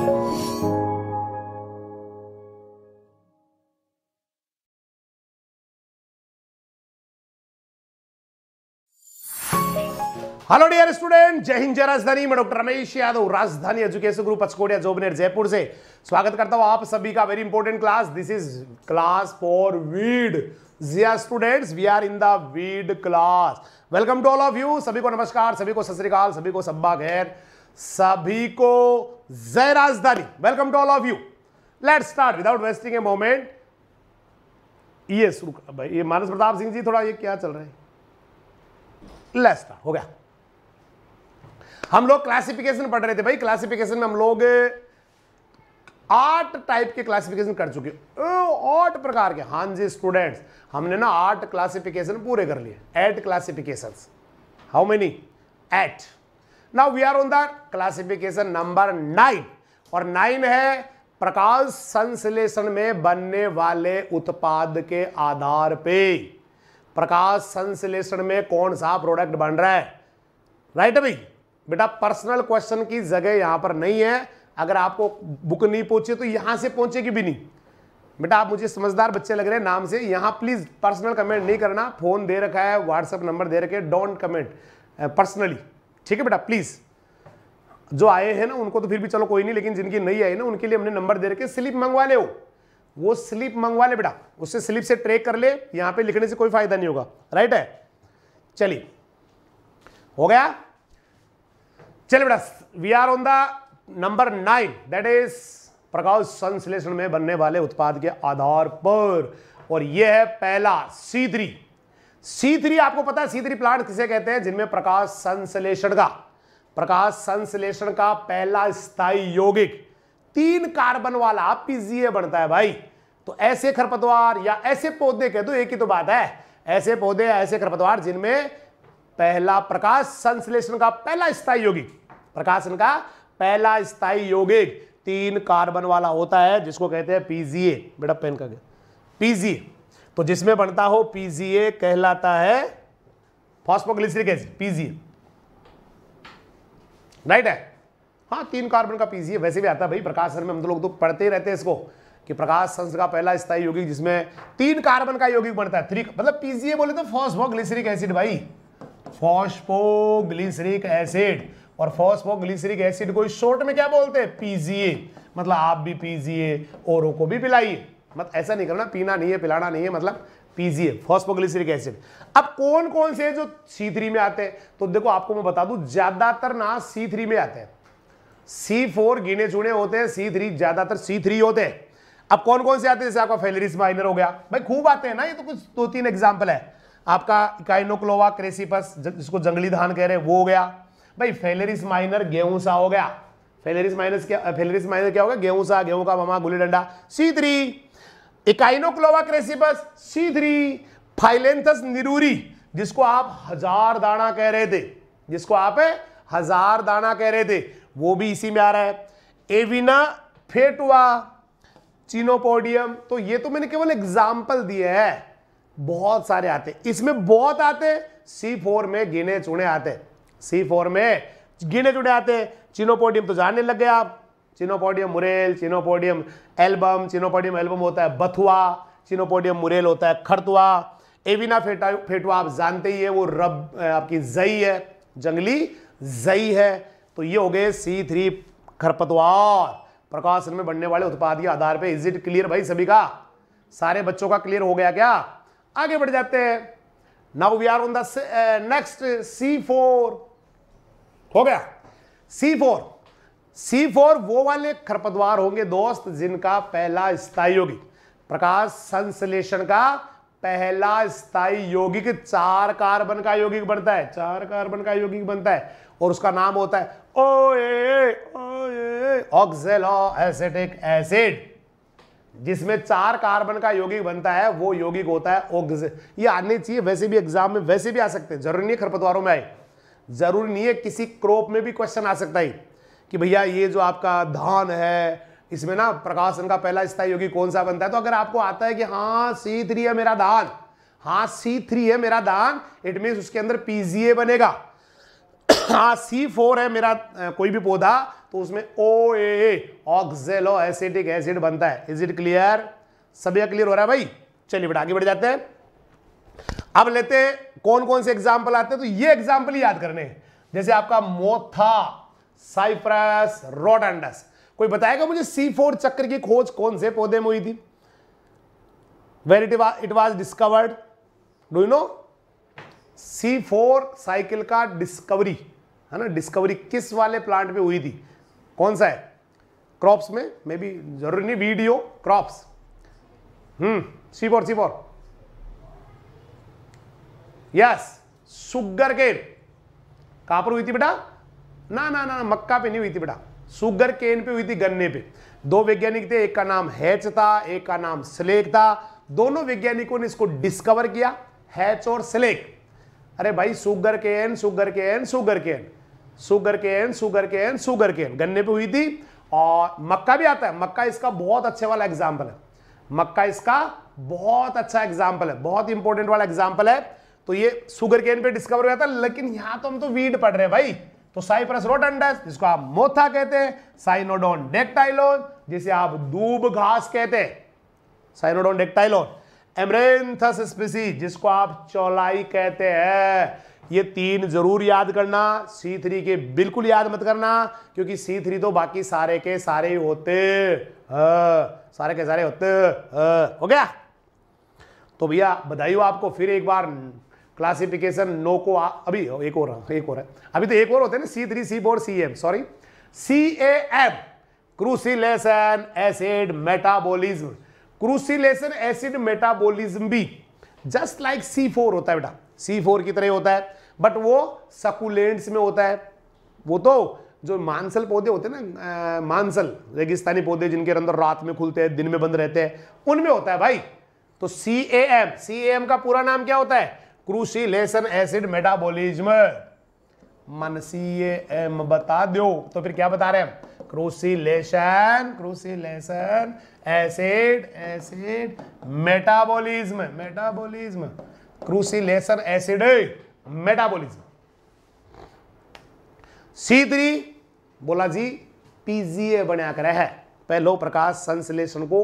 Hello dear student जय हिंद जय राजधानी मैं doctor Ramesh Yadav Rajdhani education group Pachkodiya Jobner Jaipur से स्वागत करता हूं आप सभी का very important class this is class for weed जिया students we are in the weed class welcome to all of you सभी को नमस्कार सभी को सत सभी को सब्बा खैर सभी को जय Rajdhani welcome to all of you let start without wasting a moment ये शुरू भाई ये मानस प्रताप सिंह जी थोड़ा ये क्या चल रहा है लेट स्टार्ट हो गया हम लोग क्लासिफिकेशन पढ़ रहे थे भाई क्लासिफिकेशन में हम लोग आठ टाइप के क्लासिफिकेशन कर चुके आठ प्रकार के हाँ जी स्टूडेंट्स हमने ना आठ क्लासिफिकेशन पूरे कर लिए eight classification how many eight now we are on the classification number nine और नाइन है प्रकाश संश्लेषण में बनने वाले उत्पाद के आधार पे प्रकाश संश्लेषण में कौन सा प्रोडक्ट बन रहा है राइट right, भाई बेटा पर्सनल क्वेश्चन की जगह यहां पर नहीं है अगर आपको बुक नहीं पहुंचे तो यहां से पहुंचेगी भी नहीं बेटा आप मुझे समझदार बच्चे लग रहे हैं नाम से यहां प्लीज़ पर्सनल कमेंट नहीं करना फ़ोन दे रखा है व्हाट्सएप नंबर दे रखे डोंट कमेंट पर्सनली ठीक है बेटा प्लीज़ जो आए हैं ना उनको तो फिर भी चलो कोई नहीं लेकिन जिनकी नहीं आई ना उनके लिए हमने नंबर दे रखे स्लिप मंगवा ले वो स्लिप मंगवा ले बेटा उससे स्लिप से ट्रेक कर ले यहां पे लिखने से कोई फायदा नहीं होगा राइट है चलिए हो गया चलिए बेटा we are on the number nine that is प्रकाश संश्लेषण में बनने वाले उत्पाद के आधार पर और यह है पहला सीधरी सी आपको पता है सी प्लांट किसे कहते हैं जिनमें प्रकाश संश्लेषण का प्रकाश संश्लेषण का पहला स्थायी यौगिक तीन कार्बन वाला पीजीए बनता है भाई तो ऐसे खरपतवार या ऐसे पौधे कह दो एक ही तो बात है ऐसे पौधे ऐसे खरपतवार जिनमें पहला प्रकाश संश्लेषण का पहला स्थायी यौगिक प्रकाशन का पहला स्थायी यौगिक तीन कार्बन वाला होता है जिसको कहते हैं पीजीए बेटा पेन का पीजीए तो जिसमें बनता हो पीजीए कहलाता है फॉस्फोग्लिसरिक एसिड पीजीए राइट है हाँ तीन कार्बन का पीजीए वैसे भी आता है भाई प्रकाश सर में हम तो लोग तो पढ़ते ही रहते हैं इसको कि प्रकाश संस का पहला स्थायी यौगिक जिसमें तीन कार्बन का यौगिक बनता है थ्री मतलब पीजीए बोले तो फॉस्फोग्लिसरिक एसिड भाई फॉस्फोग्लिसरिक एसिड और फॉस्फोग्लिसरिक एसिड को शॉर्ट में क्या बोलते हैं पीजीए मतलब आप भी पीजीए औरों को भी पिलाइए मत ऐसा नहीं करना पीना नहीं है पिलाना नहीं है मतलब पीजीए फॉस्फोग्लिसरिक एसिड अब कौन कौन से जो सी में आते हैं तो देखो आपको मैं बता दूं ज्यादातर ना सी में आते हैं सी गिने चुने होते हैं सी ज्यादातर सी होते हैं अब कौन कौन से आते हैं जैसे आपका फेलरिस माइनर हो गया भाई खूब आते हैं ना ये तो कुछ दो तीन एग्जाम्पल है आपका काइनोक्लोवा क्रेसिपस जिसको जंगली धान कह रहे हैं वो हो गया भाई फेलरिस माइनर गेहूं सा हो गया फेलरिस माइनस क्या फेलरिस माइनर क्या हो गया गेहूं सा गेहूं का मामा गुली डंडा सी थ्री सी सीधरी फाइलेंथस निरूरी जिसको आप हजार दाना कह रहे थे जिसको आप हजार दाना कह रहे थे वो भी इसी में आ रहा है एविना फेटुआ चीनोपोडियम तो ये तो मैंने केवल एग्जाम्पल दिए है बहुत सारे आते इसमें बहुत आते सी फोर में गिने चुने आते सी फोर में गिने चुने आते चीनोपोडियम तो जानने लग गए आप Chenopodium murale Chenopodium album Chenopodium album होता है बथुआ चिनोपोडियम मुरेल होता है खरतुआ एविना फेटा फेटुआ आप जानते ही है वो रब आपकी जई है जंगली जई है तो ये हो गए सी थ्री खरपतवार प्रकाशन में बनने वाले उत्पाद के आधार पे इज इट क्लियर भाई सभी का सारे बच्चों का क्लियर हो गया क्या आगे बढ़ जाते हैं now we are on the next C four हो गया सी फोर सी फोर वो वाले खरपतवार होंगे दोस्त जिनका पहला स्थायी योगिक प्रकाश संश्लेषण का पहला स्थायी योगिक चार कार्बन का यौगिक बनता है चार कार्बन का यौगिक बनता है और उसका नाम होता है ए ऑक्सेलो एसिटिक एसिड जिसमें चार कार्बन का यौगिक बनता है वो यौगिक होता है ओक्स ये आने चाहिए वैसे भी एग्जाम में वैसे भी आ सकते हैं जरूरी नहीं खरपतवारों में आए जरूरी नहीं है किसी क्रॉप में भी क्वेश्चन आ सकता है कि भैया ये जो आपका धान है इसमें ना प्रकाशन का पहला स्थायी योगी कौन सा बनता है तो अगर आपको आता है कि हाँ सी थ्री है मेरा धान हाँ सी थ्री है मेरा धान इट मीन उसके अंदर पीजीए बनेगा हाँ सी फोर है मेरा कोई भी पौधा तो उसमें ओ एक्सेलो एसिडिक एसिड बनता है इज इट क्लियर सभी क्लियर हो रहा है भाई चलिए बेटा आगे बढ़ जाते हैं अब लेते हैं कौन कौन से एग्जाम्पल आते हैं तो ये एग्जाम्पल याद करने जैसे आपका मोथा साइप्रस रोडंडस कोई बताएगा मुझे सी फोर चक्र की खोज कौन से पौधे में हुई थी where it it was discovered do you know C four cycle का डिस्कवरी है ना डिस्कवरी किस वाले प्लांट में हुई थी कौन सा है क्रॉप्स में मे बी जरूरी नहीं video crops hmm C four C four yes sugarcane कहां पर हुई थी बेटा ना ना ना, मक्का पे नहीं हुई थी बेटा सुगर केन पे हुई थी गन्ने पे दो वैज्ञानिक थे एक का नाम हैच था एक का नाम स्लेक था दोनों वैज्ञानिकों ने इसको डिस्कवर किया हैच और स्लेक अरे भाई sugarcane sugarcane sugarcane sugarcane sugarcane sugarcane गन्ने पे हुई थी और मक्का भी आता है मक्का इसका बहुत अच्छे वाला एग्जाम्पल है मक्का इसका बहुत अच्छा एग्जाम्पल है बहुत इंपॉर्टेंट वाला एग्जाम्पल है तो ये सुगर केन पे डिस्कवर हुआ था लेकिन यहां तो हम तो वीड पढ़ रहे हैं भाई तो साइप्रस रोटंडस जिसको आप मोथा कहते हैं साइनोडोन डेक्टाइलोन जिसे आप दूब घास कहते हैं साइनोडोन डेक्टाइलोन एमरेंथस स्पीसी जिसको आप चौलाई कहते हैं ये तीन जरूर याद करना C3 के बिल्कुल याद मत करना क्योंकि C3 तो बाकी सारे के सारे होते आ, हाँ, सारे के सारे होते आ, हाँ, हो गया तो भैया बधाई हो आपको फिर एक बार क्लासिफिकेशन नो को आ, अभी एक और एक और है अभी तो एक और होते हैं ना C three C four C M sorry C A M crassulacean acid metabolism crassulacean acid metabolism भी जस्ट लाइक सी फोर होता है बेटा सी फोर की तरह होता है बट वो सकुलेंट्स में होता है वो तो जो मानसल पौधे होते हैं ना मानसल रेगिस्तानी पौधे जिनके अंदर रात में खुलते हैं दिन में बंद रहते हैं उनमें होता है भाई तो सी A M C A M का पूरा नाम क्या होता है क्रूसिलेशन एसिड मेटाबोलिज्म मनसीय एम बता दो तो फिर क्या बता रहे हैं crassulacean crassulacean acid acid metabolism metabolism crassulacean acid metabolism C three बोला जी पीजीए बना कर है पहलो प्रकाश संश्लेषण को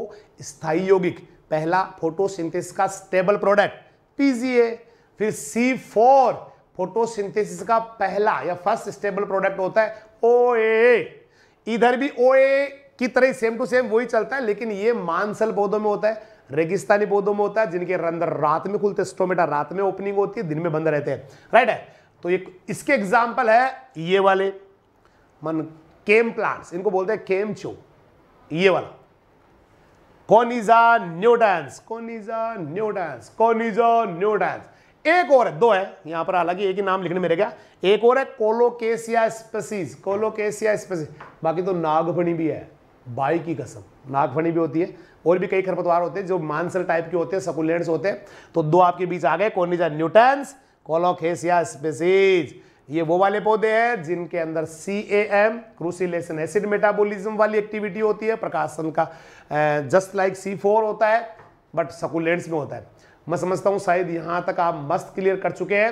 स्थायी यौगिक पहला फोटोसिंथेसिस का स्टेबल प्रोडक्ट पीजीए फिर सी फोर फोटोसिंथेसिस का पहला या फर्स्ट स्टेबल प्रोडक्ट होता है ओ इधर भी ओ की तरह सेम टू सेम वही चलता है लेकिन ये मानसल पौधों में होता है रेगिस्तानी पौधों में होता है जिनके अंदर रात में खुलते स्टोमेटा रात में ओपनिंग होती है दिन में बंद रहते हैं राइट है तो ये इसके एग्जाम्पल है ये वाले मन केम प्लांट्स इनको बोलते हैं केम चो ये वाला कौन इज अ न्यू डांस कौन न्यू डांस कौन न्यू डांस एक और है दो है यहां पर हालांकि एक ही नाम लिखने में रह गया एक और है कोलोकेशिया स्पेसीज कोलोकेशिया स्पेसीज बाकी तो नागफणी भी है बाई की कसम नागफणी भी होती है और भी कई खरपतवार होते हैं जो मानसर टाइप के होते हैं सकुलेंट्स होते हैं तो दो आपके बीच आ गए कोनिजा न्यूटन्स कोलोकेशिया स्पेसीज ये वो वाले पौधे हैं जिनके अंदर C A M crassulacean acid metabolism वाली एक्टिविटी होती है प्रकाशन का जस्ट लाइक सी फोर होता है बट सकुलेंट्स में होता है मैं समझता हूं शायद यहां तक आप मस्त क्लियर कर चुके हैं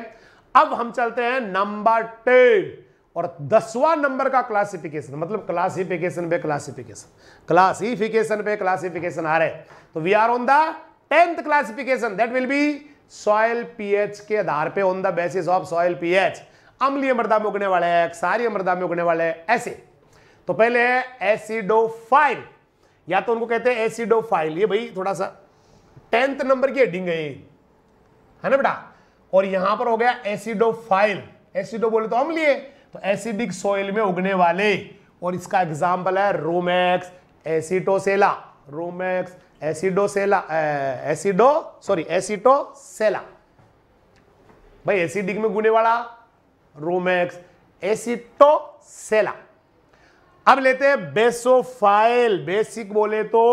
अब हम चलते हैं नंबर टेन और दसवां नंबर का क्लासिफिकेशन मतलब क्लासिफिकेशन पे क्लासिफिकेशन क्लासिफिकेशन पे क्लासिफिकेशन आ रहे तो we are on the tenth classification that will be soil pH के आधार पे on the basis of soil pH अम्लीय मृदा में उगने वाले हैं क्षारीय मृदा में उगने वाले हैं ऐसे तो पहले है एसिडोफाइल या तो उनको कहते हैं एसिडोफाइल ये भाई थोड़ा सा टेंथ नंबर की हेडिंग है है ना बेटा और यहां पर हो गया एसिडो फाइल एसिडो बोले तो हम लिए तो एसिडिक सोइल में उगने वाले और इसका एग्जाम्पल है रोमैक्स एसिटोसेला रोमैक्स एसिडोसेला एसिडो सॉरी एसिटोसेला भाई एसिडिक में उगने वाला रोमैक्स एसिटोसेला अब लेते हैं बेसोफाइल बेसिक बोले तो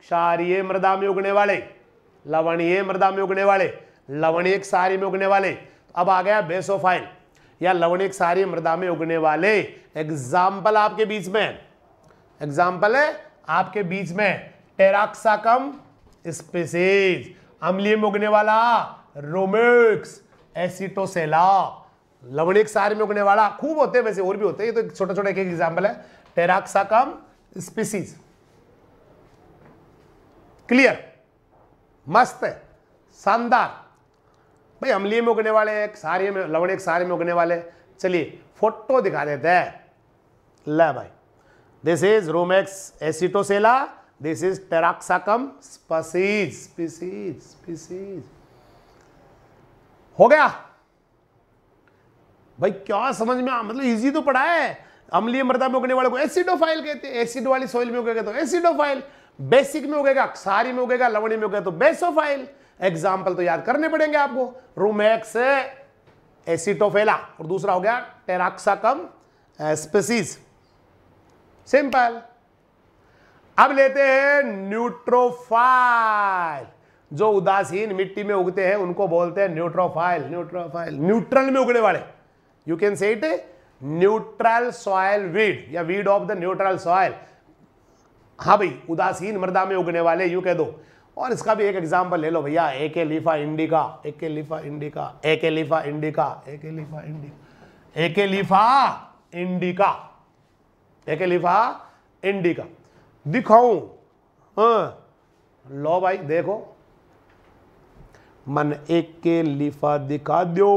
क्षारिय मृदा में उगने वाले लवणीय मृदा में उगने वाले लवणीय सारी में उगने वाले अब आ गया बेसोफाइल या लवणीय सारी मृदा में उगने वाले एग्जाम्पल आपके बीच में एग्जाम्पल है आपके बीच में टेराक्साकम स्पेसीज अम्लीय में उगने वाला रोमिक्स एसिटोसेला एक सारे में उगने वाला खूब होते हैं वैसे और भी होते हैं ये तो छोटा छोटा एक एग्जाम्पल है टेराक्साकम स्पीसीज क्लियर मस्त है शानदार भाई अमली में उगने वाले एक सारे में लवण एक सारे में उगने वाले चलिए फोटो दिखा देते हैं ल भाई this is Rumex acetosella this is Taraxacum species species species हो गया भाई क्या समझ में आ मतलब इजी तो पड़ा है अम्लीय मृदा में उगने वाले को एसिडोफाइल कहते हैं एसिड वाली सोइल में उगेगा तो एसिडोफाइल बेसिक में उगेगा क्षारी में उगेगा लवणी में उगेगा तो बेसोफाइल एग्जाम्पल तो याद करने पड़ेंगे आपको रूमैक्स एसिटोफेला और दूसरा हो गया कम एस्पेसिस सिंपल अब लेते हैं न्यूट्रोफाइल जो उदासीन मिट्टी में उगते हैं उनको बोलते हैं न्यूट्रोफाइल न्यूट्रोफाइल न्यूट्रल में उगने वाले you can say it neutral soil weed या weed of the neutral soil हाँ भाई उदासीन मृदा में उगने वाले यू कह दो और इसका भी एक एग्जाम्पल ले लो भैया एक लिफा इंडिका एक लिफा इंडिका एक लिफा इंडिका एक लिफा इंडिका एक लिफा इंडिका एक लिफा इंडिका दिखाऊ लो भाई देखो मन एक के लिफा दिखा दो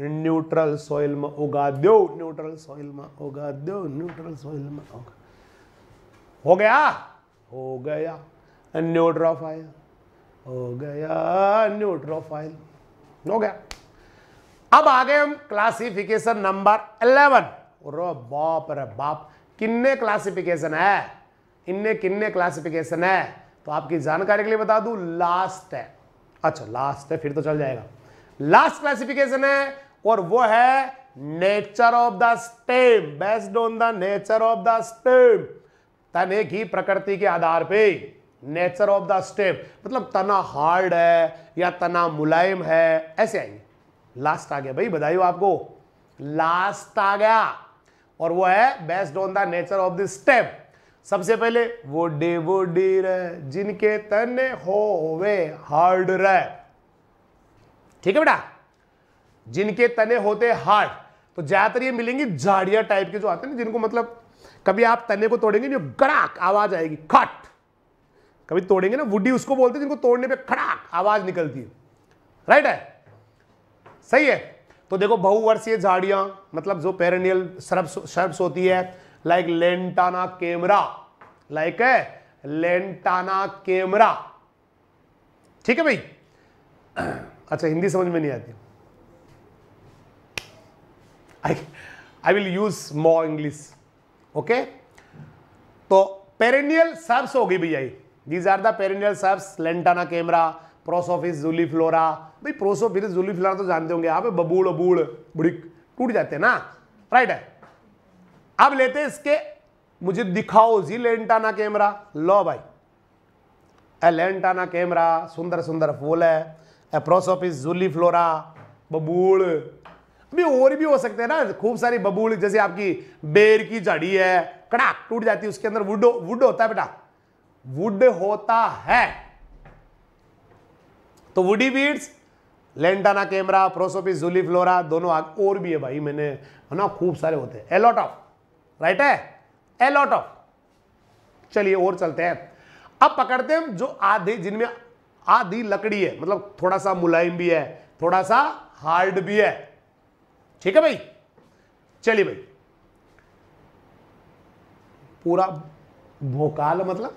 न्यूट्रल सोइल में उगा दो न्यूट्रल सोइल में उगा दो न्यूट्रल सोइल में उगा हो गया हो गया न्यूट्रोफाइल हो गया न्यूट्रोफाइल हो गया अब आ गए हम क्लासिफिकेशन नंबर 11 रो बाप रे बाप किन्ने क्लासिफिकेशन है इनने किन्ने क्लासिफिकेशन है तो आपकी जानकारी के लिए बता दू लास्ट है अच्छा लास्ट है फिर तो चल जाएगा लास्ट क्लासिफिकेशन है और वो है nature of the stem based on the nature of the stem तने की प्रकृति के आधार पे नेचर ऑफ द स्टेप मतलब तना हार्ड है या तना मुलायम है ऐसे आएंगे लास्ट आ गया भाई बधाई हो आपको लास्ट आ गया और वो है based on the nature of the stem सबसे पहले वो डे वो रे जिनके तने हो वे हार्ड रे ठीक है बेटा जिनके तने होते हार्ड तो ज्यादातर ये मिलेंगी झाड़िया टाइप के जो आते हैं ना जिनको मतलब कभी आप तने को तोड़ेंगे जो गड़ाक आवाज आएगी खट कभी तोड़ेंगे ना वुडी उसको बोलते हैं जिनको तोड़ने पे खड़ाक आवाज निकलती है राइट है सही है तो देखो बहुवर्षीय झाड़ियां मतलब जो पेरेनियल सर्ब्स होती है लाइक लेंटाना कैमरा लाइक है लेंटाना कैमरा ठीक है भाई अच्छा हिंदी समझ में नहीं आती I will use more English okay तो पेरेनियल सर्ब्स होगी भैया these are the perennial shrubs Lantana camara Prosopis juliflora भाई प्रोसोफिस जूली फ्लोरा तो जानते होंगे आप बबूल अबूल बुड़िक टूट जाते हैं ना राइट है अब लेते हैं इसके मुझे दिखाओ जी लेंटाना कैमरा लो भाई ए लेंटाना कैमरा सुंदर सुंदर फूल है ए प्रोसोफिस जूली फ्लोरा बबूल भी और भी हो सकते हैं ना खूब सारी बबूल जैसे आपकी बेर की झड़ी है कड़ाक टूट जाती है उसके अंदर वुड वुड होता है बेटा वुड होता है तो woody weeds Lantana camara Prosopis juliflora दोनों आग और भी है भाई मैंने है ना खूब सारे होते हैं एलॉट ऑफ राइट है एलॉट ऑफ चलिए और चलते हैं अब पकड़ते हैं जो आधे जिनमें आधी लकड़ी है मतलब थोड़ा सा मुलायम भी है थोड़ा सा हार्ड भी है ठीक है भाई चलिए भाई पूरा भोकाल मतलब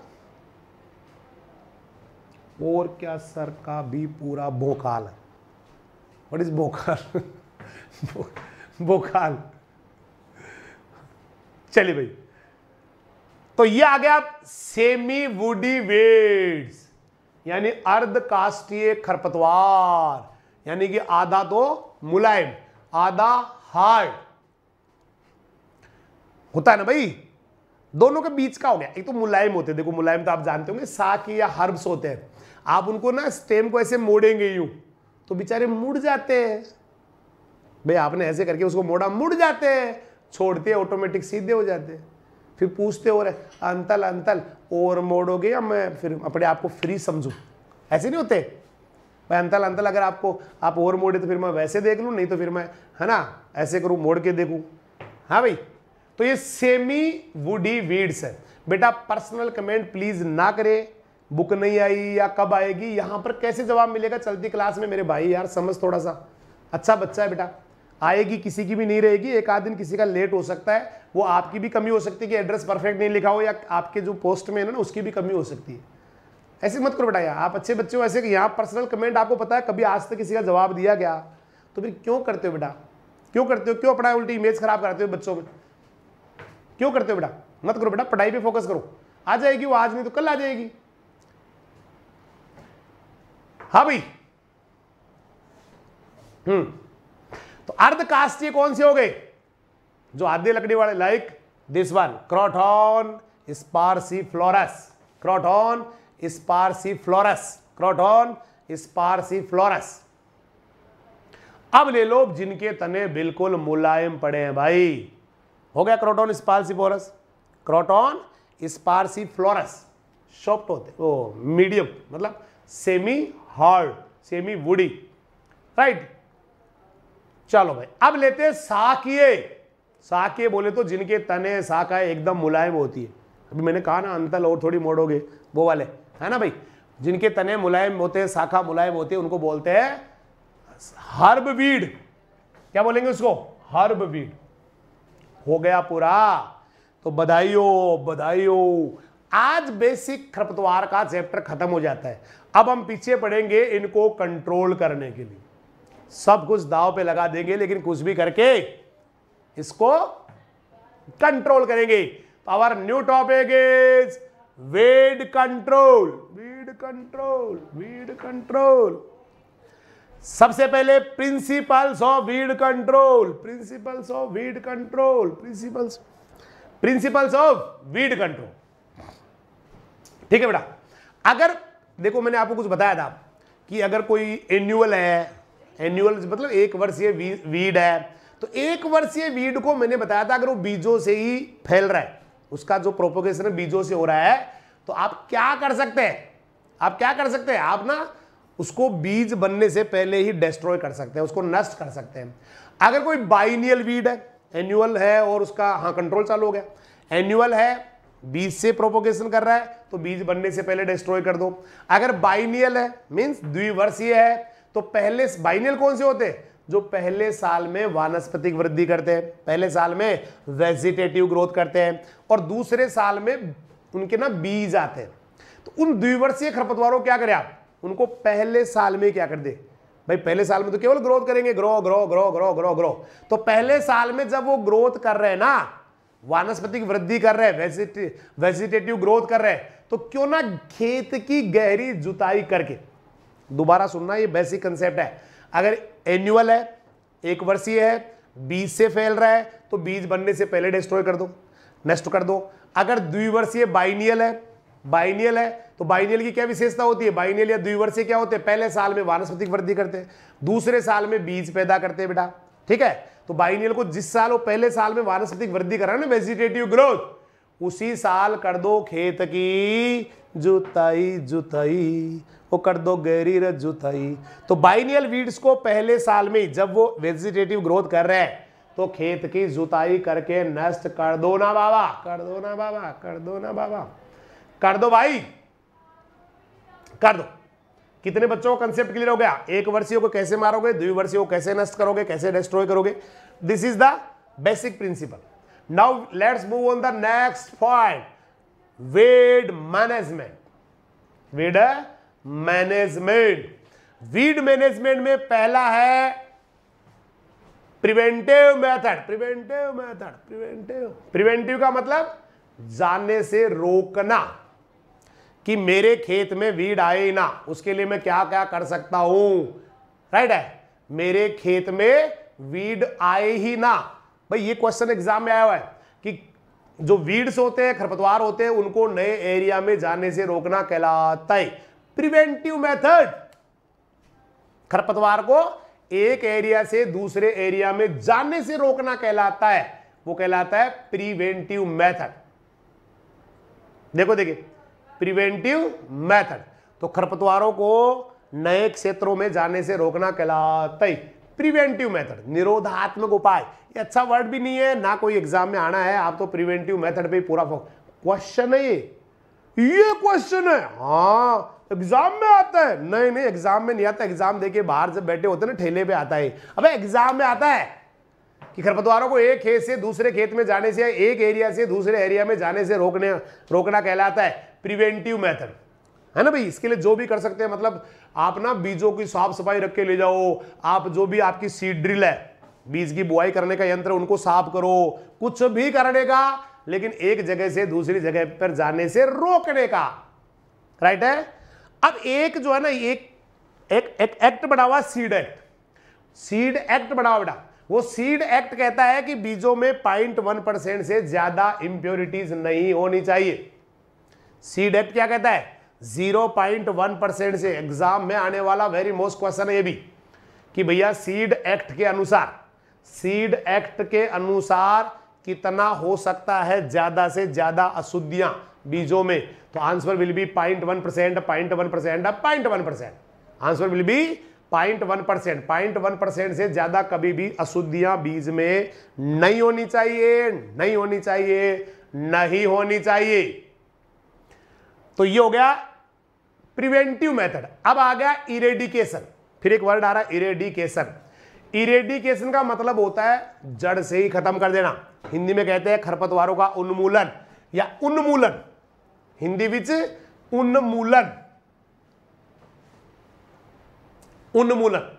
और क्या सर का भी पूरा भोकाल है वट इज भोकाल भोकाल चलिए भाई तो ये आ गया आप सेमी वुडी वेड्स यानी अर्ध काष्टीय खरपतवार यानी कि आधा तो मुलायम आधा हार्ड होता है ना भाई दोनों के बीच का हो गया एक तो मुलायम होते हैं देखो मुलायम तो आप जानते होंगे साक या हर्ब्स होते हैं आप उनको ना स्टेम को ऐसे मोड़ेंगे यूं तो बेचारे मुड़ जाते हैं भाई आपने ऐसे करके उसको मोड़ा मुड़ जाते हैं छोड़ते हैं ऑटोमेटिक सीधे हो जाते हैं फिर पूछते और अंतल अंतल और मोड़ोगे या मैं फिर अपने आप को फ्री समझू ऐसे नहीं होते भाई अंतल अंतल अगर आपको आप और मोड़े तो फिर मैं वैसे देख लूँ नहीं तो फिर मैं है ना ऐसे करूँ मोड़ के देखूँ हाँ भाई तो ये सेमी वुडी वीड्स है बेटा पर्सनल कमेंट प्लीज ना करे बुक नहीं आई या कब आएगी यहाँ पर कैसे जवाब मिलेगा चलती क्लास में मेरे भाई यार समझ थोड़ा सा अच्छा बच्चा है बेटा आएगी किसी की भी नहीं रहेगी एक आध दिन किसी का लेट हो सकता है वो आपकी भी कमी हो सकती है कि एड्रेस परफेक्ट नहीं लिखा हो या आपके जो पोस्ट में है ना उसकी भी कमी हो सकती है ऐसे मत करो बेटा आप अच्छे बच्चे हो ऐसे कि यहाँ पर्सनल कमेंट आपको पता है कभी आज तक किसी का जवाब दिया गया तो फिर क्यों करते हो बेटा क्यों करते हो क्यों अपना उल्टी इमेज खराब कराते हो बच्चों में क्यों करते हो बेटा मत करो बेटा पढ़ाई पे फोकस करो आ जाएगी वो आज नहीं तो कल आ जाएगी हाँ भाई हम्म तो अर्ध कास्टीय कौन से हो गए जो आधे लकड़ी वाले like this one Croton sparsiflorus Croton florus Croton sparsiflorus अब ले लो जिनके तने बिल्कुल मुलायम पड़े हैं भाई हो गया Croton florus Croton sparsiflorus soft होते ओ मीडियम मतलब semi hard semi woody right चलो भाई अब लेते साकीय साकीय बोले तो जिनके तने साकाए एकदम मुलायम होती है अभी मैंने कहा ना अंतल और थोड़ी मोड़ोगे वो वाले है ना भाई जिनके तने मुलायम होते हैं शाखा मुलायम होते हैं उनको बोलते हैं हर्ब वीड क्या बोलेंगे उसको हर्ब बीड हो गया पूरा तो बधाई हो बधाई हो आज बेसिक खरपतवार का चैप्टर खत्म हो जाता है अब हम पीछे पड़ेंगे इनको कंट्रोल करने के लिए सब कुछ दाव पे लगा देंगे लेकिन कुछ भी करके इसको कंट्रोल करेंगे तो our new topic is weed control weed control weed control सबसे पहले principles of weed control principles of weed control principles principles of weed control ठीक है बेटा अगर देखो मैंने आपको कुछ बताया था कि अगर कोई एनुअल है एन्यूअल मतलब एक वर्षीय वीड है तो एक वर्षीय वीड को मैंने बताया था अगर वो बीजों से ही फैल रहा है उसका जो प्रोपोगेशन बीजों से हो रहा है तो आप क्या कर सकते हैं आप क्या कर सकते हैं आप ना उसको बीज बनने से पहले ही डिस्ट्रॉय कर सकते हैं उसको नष्ट कर सकते हैं अगर कोई बाइनियल वीड है एन्यूअल है और उसका हाँ कंट्रोल चालू हो गया एन्यूअल है बीज से प्रोपोगेशन कर रहा है तो बीज बनने से पहले डिस्ट्रॉय कर दो अगर बाइनियल है मीन्स द्विवर्षीय है तो पहले बाइनियल कौन से होते हैं जो पहले साल में वानस्पतिक वृद्धि करते हैं पहले साल में वेजिटेटिव ग्रोथ करते हैं और दूसरे साल में उनके ना बीज आते हैं तो उन द्विवर्षीय खरपतवारों क्या करें आप उनको पहले साल में क्या कर दे भाई पहले साल में तो केवल ग्रोथ करेंगे grow grow grow grow grow grow तो पहले साल में जब वो ग्रोथ कर रहे हैं ना वानस्पतिक वृद्धि कर रहे हैं वेजिटेटिव ग्रोथ कर रहे हैं तो क्यों ना खेत की गहरी जुताई करके दोबारा सुनना ये बेसिक कंसेप्ट है अगर एनुअल है एक वर्षीय है बीज से फैल रहा है तो बीज बनने से पहले डिस्ट्रॉय कर दो नष्ट कर दो अगर द्विवर्षीय बाइनियल है बाइनियल है तो बाइनियल की क्या विशेषता होती है बाइनियल या द्विवर्षीय क्या होते हैं पहले साल में वानस्पतिक वृद्धि करते हैं दूसरे साल में बीज पैदा करते हैं बेटा ठीक है तो बाइनियल को जिस साल वो पहले साल में वानस्पतिक वृद्धि कर रहा है ना वेजिटेटिव ग्रोथ उसी साल कर दो खेत की जुताई जुताई वो कर दो गहरी रथ जुताई तो बाइनियल वीड्स को पहले साल में जब वो वेजिटेटिव ग्रोथ कर रहे हैं तो खेत की जुताई करके नष्ट कर दो ना बाबा कर दो ना बाबा कर दो ना बाबा कर दो भाई कर दो कितने बच्चों का कंसेप्ट क्लियर हो गया एक वर्षीय को कैसे मारोगे द्विवर्षीय को कैसे नष्ट करोगे कैसे डिस्ट्रॉय करोगे this is the basic principle now let's move on the next point weed management weed management weed management में पहला है preventive method preventive method preventive preventive का मतलब जानने से रोकना कि मेरे खेत में वीड आए ना उसके लिए मैं क्या क्या कर सकता हूं राइट है मेरे खेत में वीड आए ही ना भाई ये क्वेश्चन एग्जाम में आया हुआ है कि जो वीड्स होते हैं खरपतवार होते हैं उनको नए एरिया में जाने से रोकना कहलाता है प्रिवेंटिव मेथड खरपतवार को एक एरिया से दूसरे एरिया में जाने से रोकना कहलाता है वो कहलाता है प्रिवेंटिव मेथड देखो देखिए प्रिवेंटिव मेथड तो खरपतवारों को नए क्षेत्रों में जाने से रोकना कहलाता है प्रिवेंटिव मेथड निरोधात्मक उपाय अच्छा वर्ड भी नहीं है ना कोई एग्जाम में आना है आप तो प्रिवेंटिव मेथड पे पूरा क्वेश्चन है ये ये क्वेश्चन है हाँ एग्जाम में आता है नहीं नहीं एग्जाम में नहीं आता एग्जाम देके बाहर जब बैठे होते ना ठेले पे आता है अबे एग्जाम में आता है कि खरपतवारों को एक खेत से दूसरे खेत में जाने से एक एरिया से दूसरे एरिया में जाने से रोकने रोकना कहलाता है प्रिवेंटिव मेथड है ना भाई इसके लिए जो भी कर सकते हैं मतलब आप ना बीजों की साफ सफाई रख के ले जाओ आप जो भी आपकी सीड ड्रिल है बीज की बुआई करने का यंत्र उनको साफ करो कुछ भी करने का लेकिन एक जगह से दूसरी जगह पर जाने से रोकने का राइट है अब एक जो है ना एक एक, एक एक्ट बना हुआ सीड एक्ट सीड एक्ट बना हुआ वो सीड एक्ट कहता है कि बीजों में पॉइंट वन परसेंट से ज्यादा इंप्योरिटीज नहीं होनी चाहिए सीड एक्ट क्या कहता है 0.1 परसेंट से एग्जाम में आने वाला वेरी मोस्ट क्वेश्चन है ये भी कि भैया सीड एक्ट के अनुसार सीड एक्ट के अनुसार कितना हो सकता है ज्यादा से ज्यादा अशुद्धियां बीजों में तो answer will be point one percent point one percent point one percent answer will be point one percent point one percent से ज्यादा कभी भी अशुद्धियां बीज में नहीं होनी चाहिए नहीं होनी चाहिए नहीं होनी चाहिए तो ये हो गया प्रिवेंटिव मेथड अब आ गया इरेडिकेशन फिर एक वर्ड आ रहा है इरेडिकेशन इरेडिकेशन का मतलब होता है जड़ से ही खत्म कर देना हिंदी में कहते हैं खरपतवारों का उन्मूलन या उन्मूलन हिंदी विच उन्मूलन उन्मूलन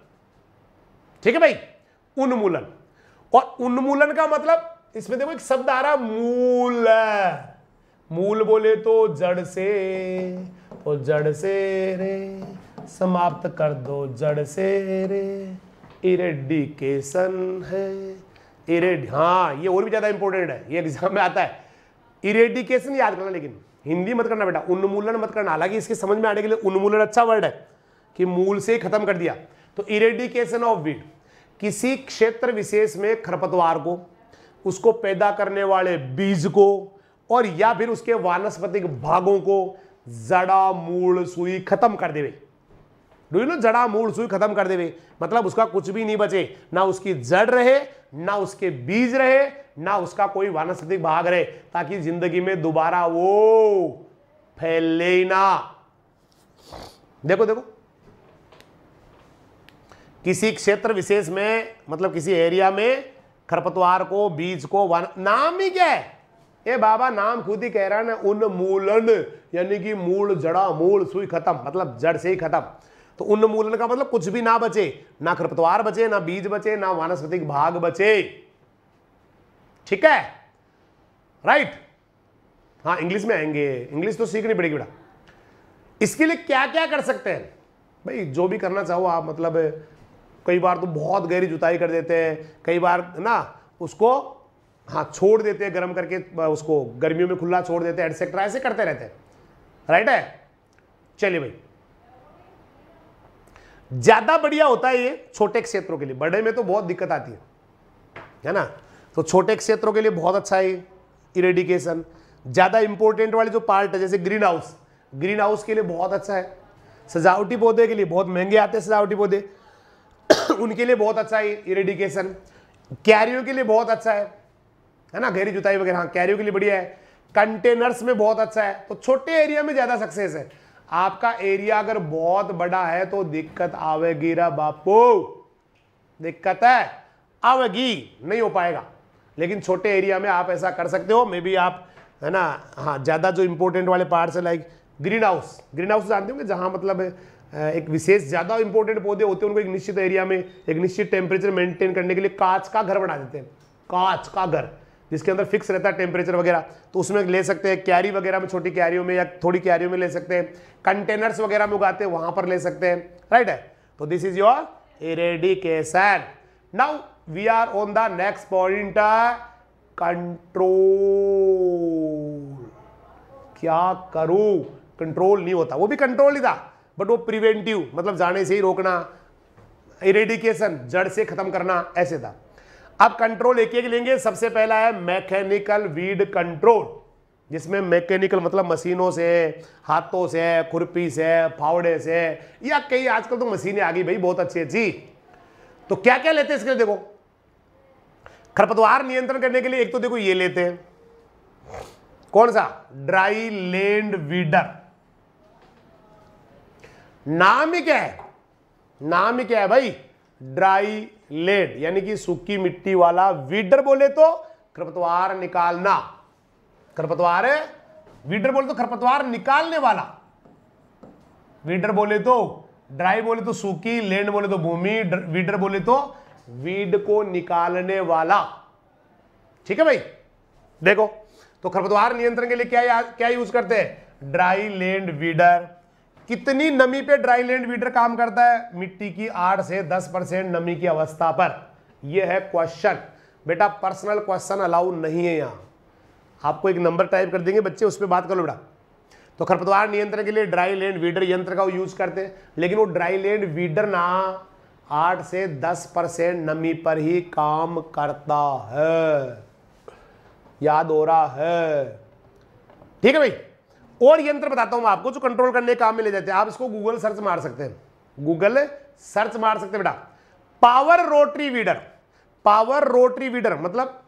ठीक है भाई उन्मूलन और उन्मूलन का मतलब इसमें देखो एक शब्द आ रहा मूल मूल बोले तो जड़ से तो जड़ से रे समाप्त कर दो जड़ से रे इरेडिकेशन है इरेड हाँ ये और भी ज़्यादा इंपॉर्टेंट है ये एग्जाम में आता है इरेडिकेशन याद करना लेकिन हिंदी मत करना बेटा उन्मूलन मत करना हालांकि इसके समझ में आने के लिए उन्मूलन अच्छा वर्ड है कि मूल से खत्म कर दिया तो इरेडिकेशन ऑफ वीड किसी क्षेत्र विशेष में खरपतवार को उसको पैदा करने वाले बीज को और या फिर उसके वानस्पतिक भागों को जड़ा मूल सुई खत्म कर देवे डू यू नो जड़ा मूल सुई खत्म कर देवे मतलब उसका कुछ भी नहीं बचे ना उसकी जड़ रहे ना उसके बीज रहे ना उसका कोई वानस्पतिक भाग रहे ताकि जिंदगी में दोबारा वो फैले ना देखो देखो किसी क्षेत्र विशेष में मतलब किसी एरिया में खरपतवार को बीज को वान... नाम ही क्या है ये बाबा नाम खुद ही कह रहा है ना उन्मूलन यानी कि मूल जड़ा मूल सुई खत्म मतलब जड़ से ही खत्म तो उन्मूलन का मतलब कुछ भी ना बचे ना खरपतवार बचे ना बीज बचे ना वानस्पतिक भाग बचे ठीक है राइट हाँ इंग्लिश में आएंगे इंग्लिश तो सीखनी पड़ेगी बेटा इसके लिए क्या क्या कर सकते हैं भाई जो भी करना चाहो आप मतलब कई बार तो बहुत गहरी जुताई कर देते हैं कई बार ना उसको हाँ छोड़ देते हैं गर्म करके उसको गर्मियों में खुला छोड़ देते हैं एटसेट्रा ऐसे करते रहते हैं राइट है चलिए भाई ज्यादा बढ़िया होता है ये छोटे क्षेत्रों के लिए बड़े में तो बहुत दिक्कत आती है है ना तो छोटे क्षेत्रों के लिए बहुत अच्छा है इरेडिकेशन ज़्यादा इंपॉर्टेंट वाले जो पार्ट है जैसे ग्रीन हाउस ग्रीन हाउस के लिए बहुत अच्छा है सजावटी पौधे के लिए बहुत महंगे आते हैं सजावटी पौधे उनके लिए बहुत अच्छा है इरेडिकेशन कैरियो के लिए बहुत अच्छा है है ना गहरी जुताई वगैरह हाँ कैरियो के लिए बढ़िया है कंटेनर्स में बहुत अच्छा है तो छोटे एरिया में ज्यादा सक्सेस है आपका एरिया अगर बहुत बड़ा है तो दिक्कत आवेगी रा बापू दिक्कत है आवेगी नहीं हो पाएगा लेकिन छोटे एरिया में आप ऐसा कर सकते हो मे बी आप है ना हाँ ज़्यादा जो इंपोर्टेंट वाले पार्ट है like greenhouse greenhouse जानते होंगे जहां मतलब एक विशेष ज़्यादा इंपोर्टेंट पौधे होते हैं उनको एक निश्चित एरिया में एक निश्चित टेम्परेचर मेंटेन करने के लिए कांच का घर बना देते हैं कांच का घर जिसके अंदर फिक्स रहता है टेम्परेचर वगैरह तो उसमें ले सकते हैं क्यारी वगैरह में छोटी क्यारियों में या थोड़ी क्यारियों में ले सकते हैं कंटेनर्स वगैरह में उगाते हैं वहां पर ले सकते हैं राइट है तो this is your eradication now we are on the next point control क्या करूं कंट्रोल नहीं होता वो भी कंट्रोल ही था बट वो प्रिवेंटिव मतलब जाने से ही रोकना इरेडिकेशन जड़ से खत्म करना ऐसे था अब कंट्रोल एक एक लेंगे सबसे पहला है मैकेनिकल वीड कंट्रोल जिसमें मैकेनिकल मतलब मशीनों से हाथों से खुरपी से फावड़े से या कई आजकल तो मशीनें आ गई भाई बहुत अच्छी अच्छी तो क्या क्या लेते हैं इसके लिए देखो खरपतवार नियंत्रण करने के लिए एक तो देखो ये लेते हैं कौन सा ड्राई लैंड वीडर नाम ही क्या है नाम ही क्या है भाई ड्राई लेड यानी कि सूखी मिट्टी वाला वीडर बोले तो खरपतवार निकालना खरपतवार विडर वीडर बोले तो खरपतवार निकालने वाला वीडर बोले तो ड्राई बोले तो सूखी लेंड बोले तो भूमि वीडर बोले तो वीड को निकालने वाला ठीक है भाई देखो तो खरपतवार नियंत्रण के लिए क्या क्या यूज करते हैं ड्राई लैंड वीडर कितनी नमी पे ड्राई लैंड वीडर काम करता है मिट्टी की आठ से दस परसेंट नमी की अवस्था पर यह है क्वेश्चन बेटा पर्सनल क्वेश्चन अलाउ नहीं है यहां आपको एक नंबर टाइप कर देंगे बच्चे उस पर बात लो बेटा तो खरपतवार नियंत्रण के लिए ड्राई लैंड वीडर यंत्र का यूज करते हैं लेकिन वो ड्राई लैंड वीडर ना आठ से दस परसेंट नमी पर ही काम करता है याद हो रहा है ठीक है भाई और यंत्र बताता हूं आपको जो कंट्रोल करने के काम में ले जाते हैं आप इसको गूगल सर्च मार सकते हैं गूगल सर्च मार सकते बेटा power rotary weeder power rotary weeder मतलब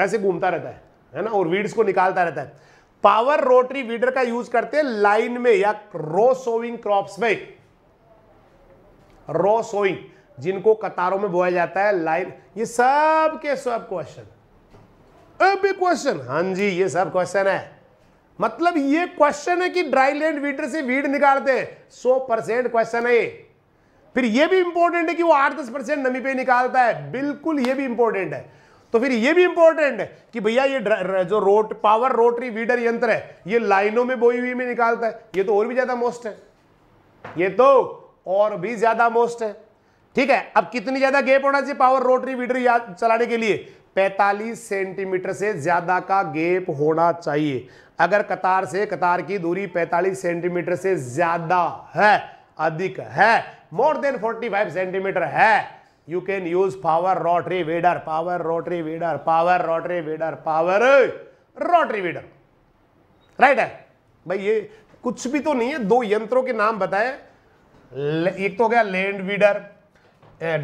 ऐसे घूमता रहता है है ना और वीड्स को निकालता रहता है पावर रोटरी वीडर का यूज करते हैं लाइन में या रो सोविंग क्रॉप्स में रो सोइंग जिनको कतारों में बोया जाता है लाइन ये सब के सब क्वेश्चन अब क्वेश्चन हां जी ये सब क्वेश्चन है मतलब ये क्वेश्चन है कि ड्राई लैंड वीडर से वीड निकालते हैं सौ परसेंट क्वेश्चन है फिर ये भी इंपॉर्टेंट है कि वो आठ दस परसेंट नमी पे निकालता है बिल्कुल ये भी इंपॉर्टेंट है तो फिर ये भी इंपॉर्टेंट है कि भैया ये जो रोट पावर रोटरी वीडर यंत्र है ये लाइनों में बोई हुई में निकालता है ये तो और भी ज्यादा मोस्ट है ये तो और भी ज्यादा मोस्ट है ठीक है अब कितनी ज्यादा गेप होना चाहिए पावर रोटरी वीडर चलाने के लिए 45 सेंटीमीटर से ज्यादा का गेप होना चाहिए अगर कतार से कतार की दूरी 45 सेंटीमीटर से ज्यादा है अधिक है मोर देन 45 सेंटीमीटर है you can use power rotary weeder power rotary weeder power rotary weeder power rotary weeder right है भाई ये कुछ भी तो नहीं है दो यंत्रों के नाम बताए एक तो हो गया land weeder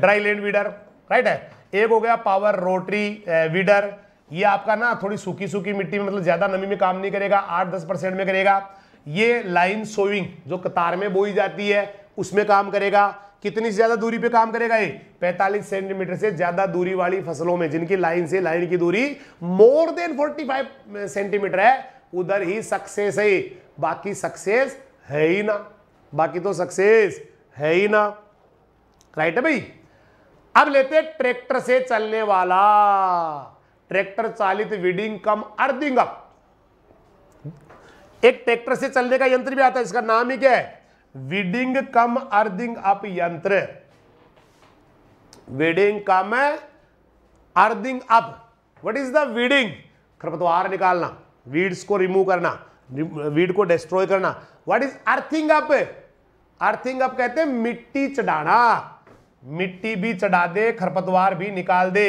dry land weeder right है एक हो गया पावर रोटरी वीडर ये आपका ना थोड़ी सूखी सूखी मिट्टी में मतलब ज़्यादा नमी में काम नहीं करेगा आठ दस परसेंट में करेगा ये लाइन सोइंग जो कतार में बोई जाती है उसमें काम करेगा कितनी से ज़्यादा दूरी पे काम करेगा ये 45 सेंटीमीटर से ज़्यादा दूरी वाली फसलों में जिनकी लाइन से लाइन की दूरी मोर देन 45 सेंटीमीटर है उधर ही सक्सेस है बाकी सक्सेस है ही ना बाकी तो सक्सेस है ही ना राइट है भाई अब लेते ट्रैक्टर से चलने वाला ट्रैक्टर चालित वीडिंग कम अर्थिंग अप एक ट्रैक्टर से चलने का यंत्र भी आता है इसका नाम ही क्या है वीडिंग कम अर्थिंग अप यंत्र weeding cum earthing up what is the weeding खरपतवार निकालना वीड्स को रिमूव करना वीड को डिस्ट्रॉय करना what is earthing up earthing up कहते हैं मिट्टी चढ़ाना मिट्टी भी चढ़ा दे खरपतवार भी निकाल दे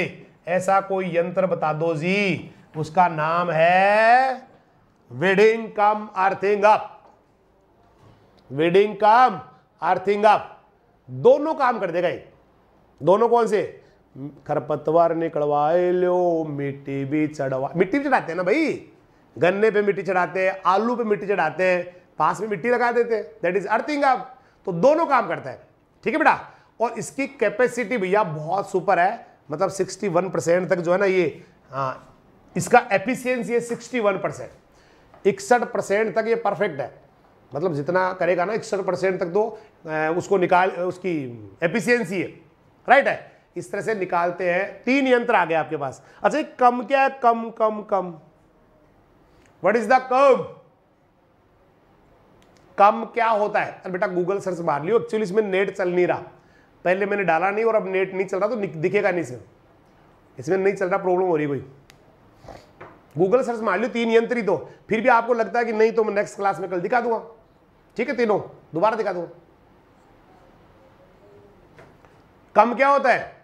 ऐसा कोई यंत्र बता दो जी उसका नाम है weeding cum earthing up weeding cum earthing up दोनों काम कर देगा ये दोनों कौन से खरपतवार निकलवाए लो मिट्टी भी चढ़वा मिट्टी भी चढ़ाते हैं ना भाई गन्ने पे मिट्टी चढ़ाते हैं आलू पे मिट्टी चढ़ाते हैं पास में मिट्टी लगा देते हैं दैट इज अर्थिंग अप तो दोनों काम करता है ठीक है बेटा और इसकी कैपेसिटी भैया बहुत सुपर है मतलब 61 परसेंट तक जो है ना ये आ, हाँ, इसका एफिशियंसी है 61 परसेंट इकसठ परसेंट तक ये परफेक्ट है मतलब जितना करेगा ना इकसठ परसेंट तक तो उसको निकाल उसकी एफिशियंसी है राइट है इस तरह से निकालते हैं तीन यंत्र आ गए आपके पास अच्छा कम क्या है cum cum cum what is the cum cum क्या होता है बेटा गूगल सर्च मार लियो एक्चुअली इसमें नेट चल नहीं रहा पहले मैंने डाला नहीं और अब नेट नहीं चल रहा तो दिखेगा नहीं सर इसमें नहीं चल रहा प्रॉब्लम हो रही कोई गूगल सर्च मार लो तीन यंत्री तो फिर भी आपको लगता है कि नहीं तो मैं नेक्स्ट क्लास में कल दिखा दूंगा ठीक है तीनों दोबारा दिखा दूंगा कम क्या होता है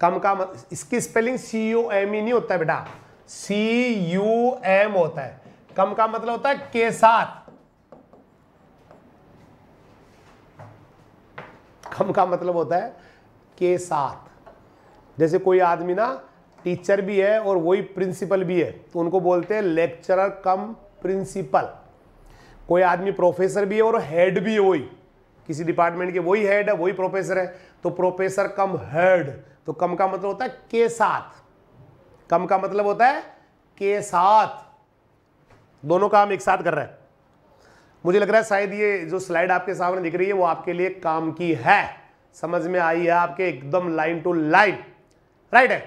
कम का इसकी spelling C U M E नहीं होता है बेटा सी यू एम होता है कम का मतलब होता है के साथ कम का मतलब होता है के साथ जैसे कोई आदमी ना टीचर भी है और वही प्रिंसिपल भी है तो उनको बोलते हैं लेक्चरर कम प्रिंसिपल कोई आदमी प्रोफेसर भी है और हेड भी है वही किसी डिपार्टमेंट के वही हेड है वही प्रोफेसर है तो प्रोफेसर कम हेड तो कम का मतलब होता है के साथ कम का मतलब होता है के साथ दोनों काम एक साथ कर रहे हैं मुझे लग रहा है शायद ये जो स्लाइड आपके सामने दिख रही है वो आपके लिए काम की है समझ में आई है आपके एकदम लाइन टू लाइन राइट है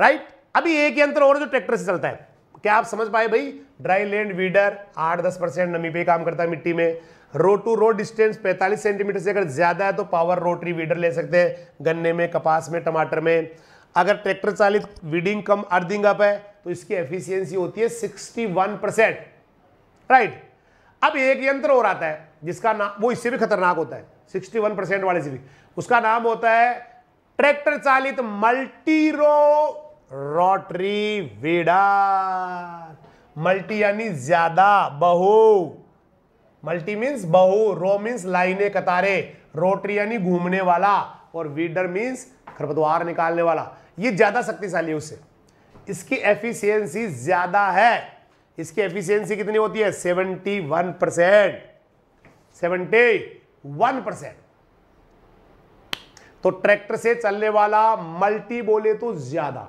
राइट अभी एक यंत्र और जो ट्रैक्टर से चलता है क्या आप समझ पाए भाई ड्राई लैंड वीडर आठ दस परसेंट नमी पे काम करता है मिट्टी में row to row distance 45 centimetre से अगर ज्यादा है तो पावर रोटरी वीडर ले सकते हैं गन्ने में कपास में टमाटर में अगर ट्रैक्टर चालित वीडिंग कम अर्थिंग अप है तो इसकी एफिशियंसी होती है सिक्सटी परसेंट राइट अब एक यंत्र और आता है जिसका नाम वो इससे भी खतरनाक होता है 61 परसेंट वाले से भी उसका नाम होता है ट्रैक्टर चालित मल्टीरो रोटरी वीडर मल्टी यानी ज्यादा बहु मल्टी मीन्स बहु रो मीन्स लाइने कतारे रोटरी यानी घूमने वाला और वीडर मीन्स खरपतवार निकालने वाला ये ज्यादा शक्तिशाली है उससे इसकी एफिशिएंसी ज्यादा है इसकी एफिशिएंसी कितनी होती है 71 परसेंट सेवेंटी वन परसेंट तो ट्रैक्टर से चलने वाला मल्टी बोले तो ज्यादा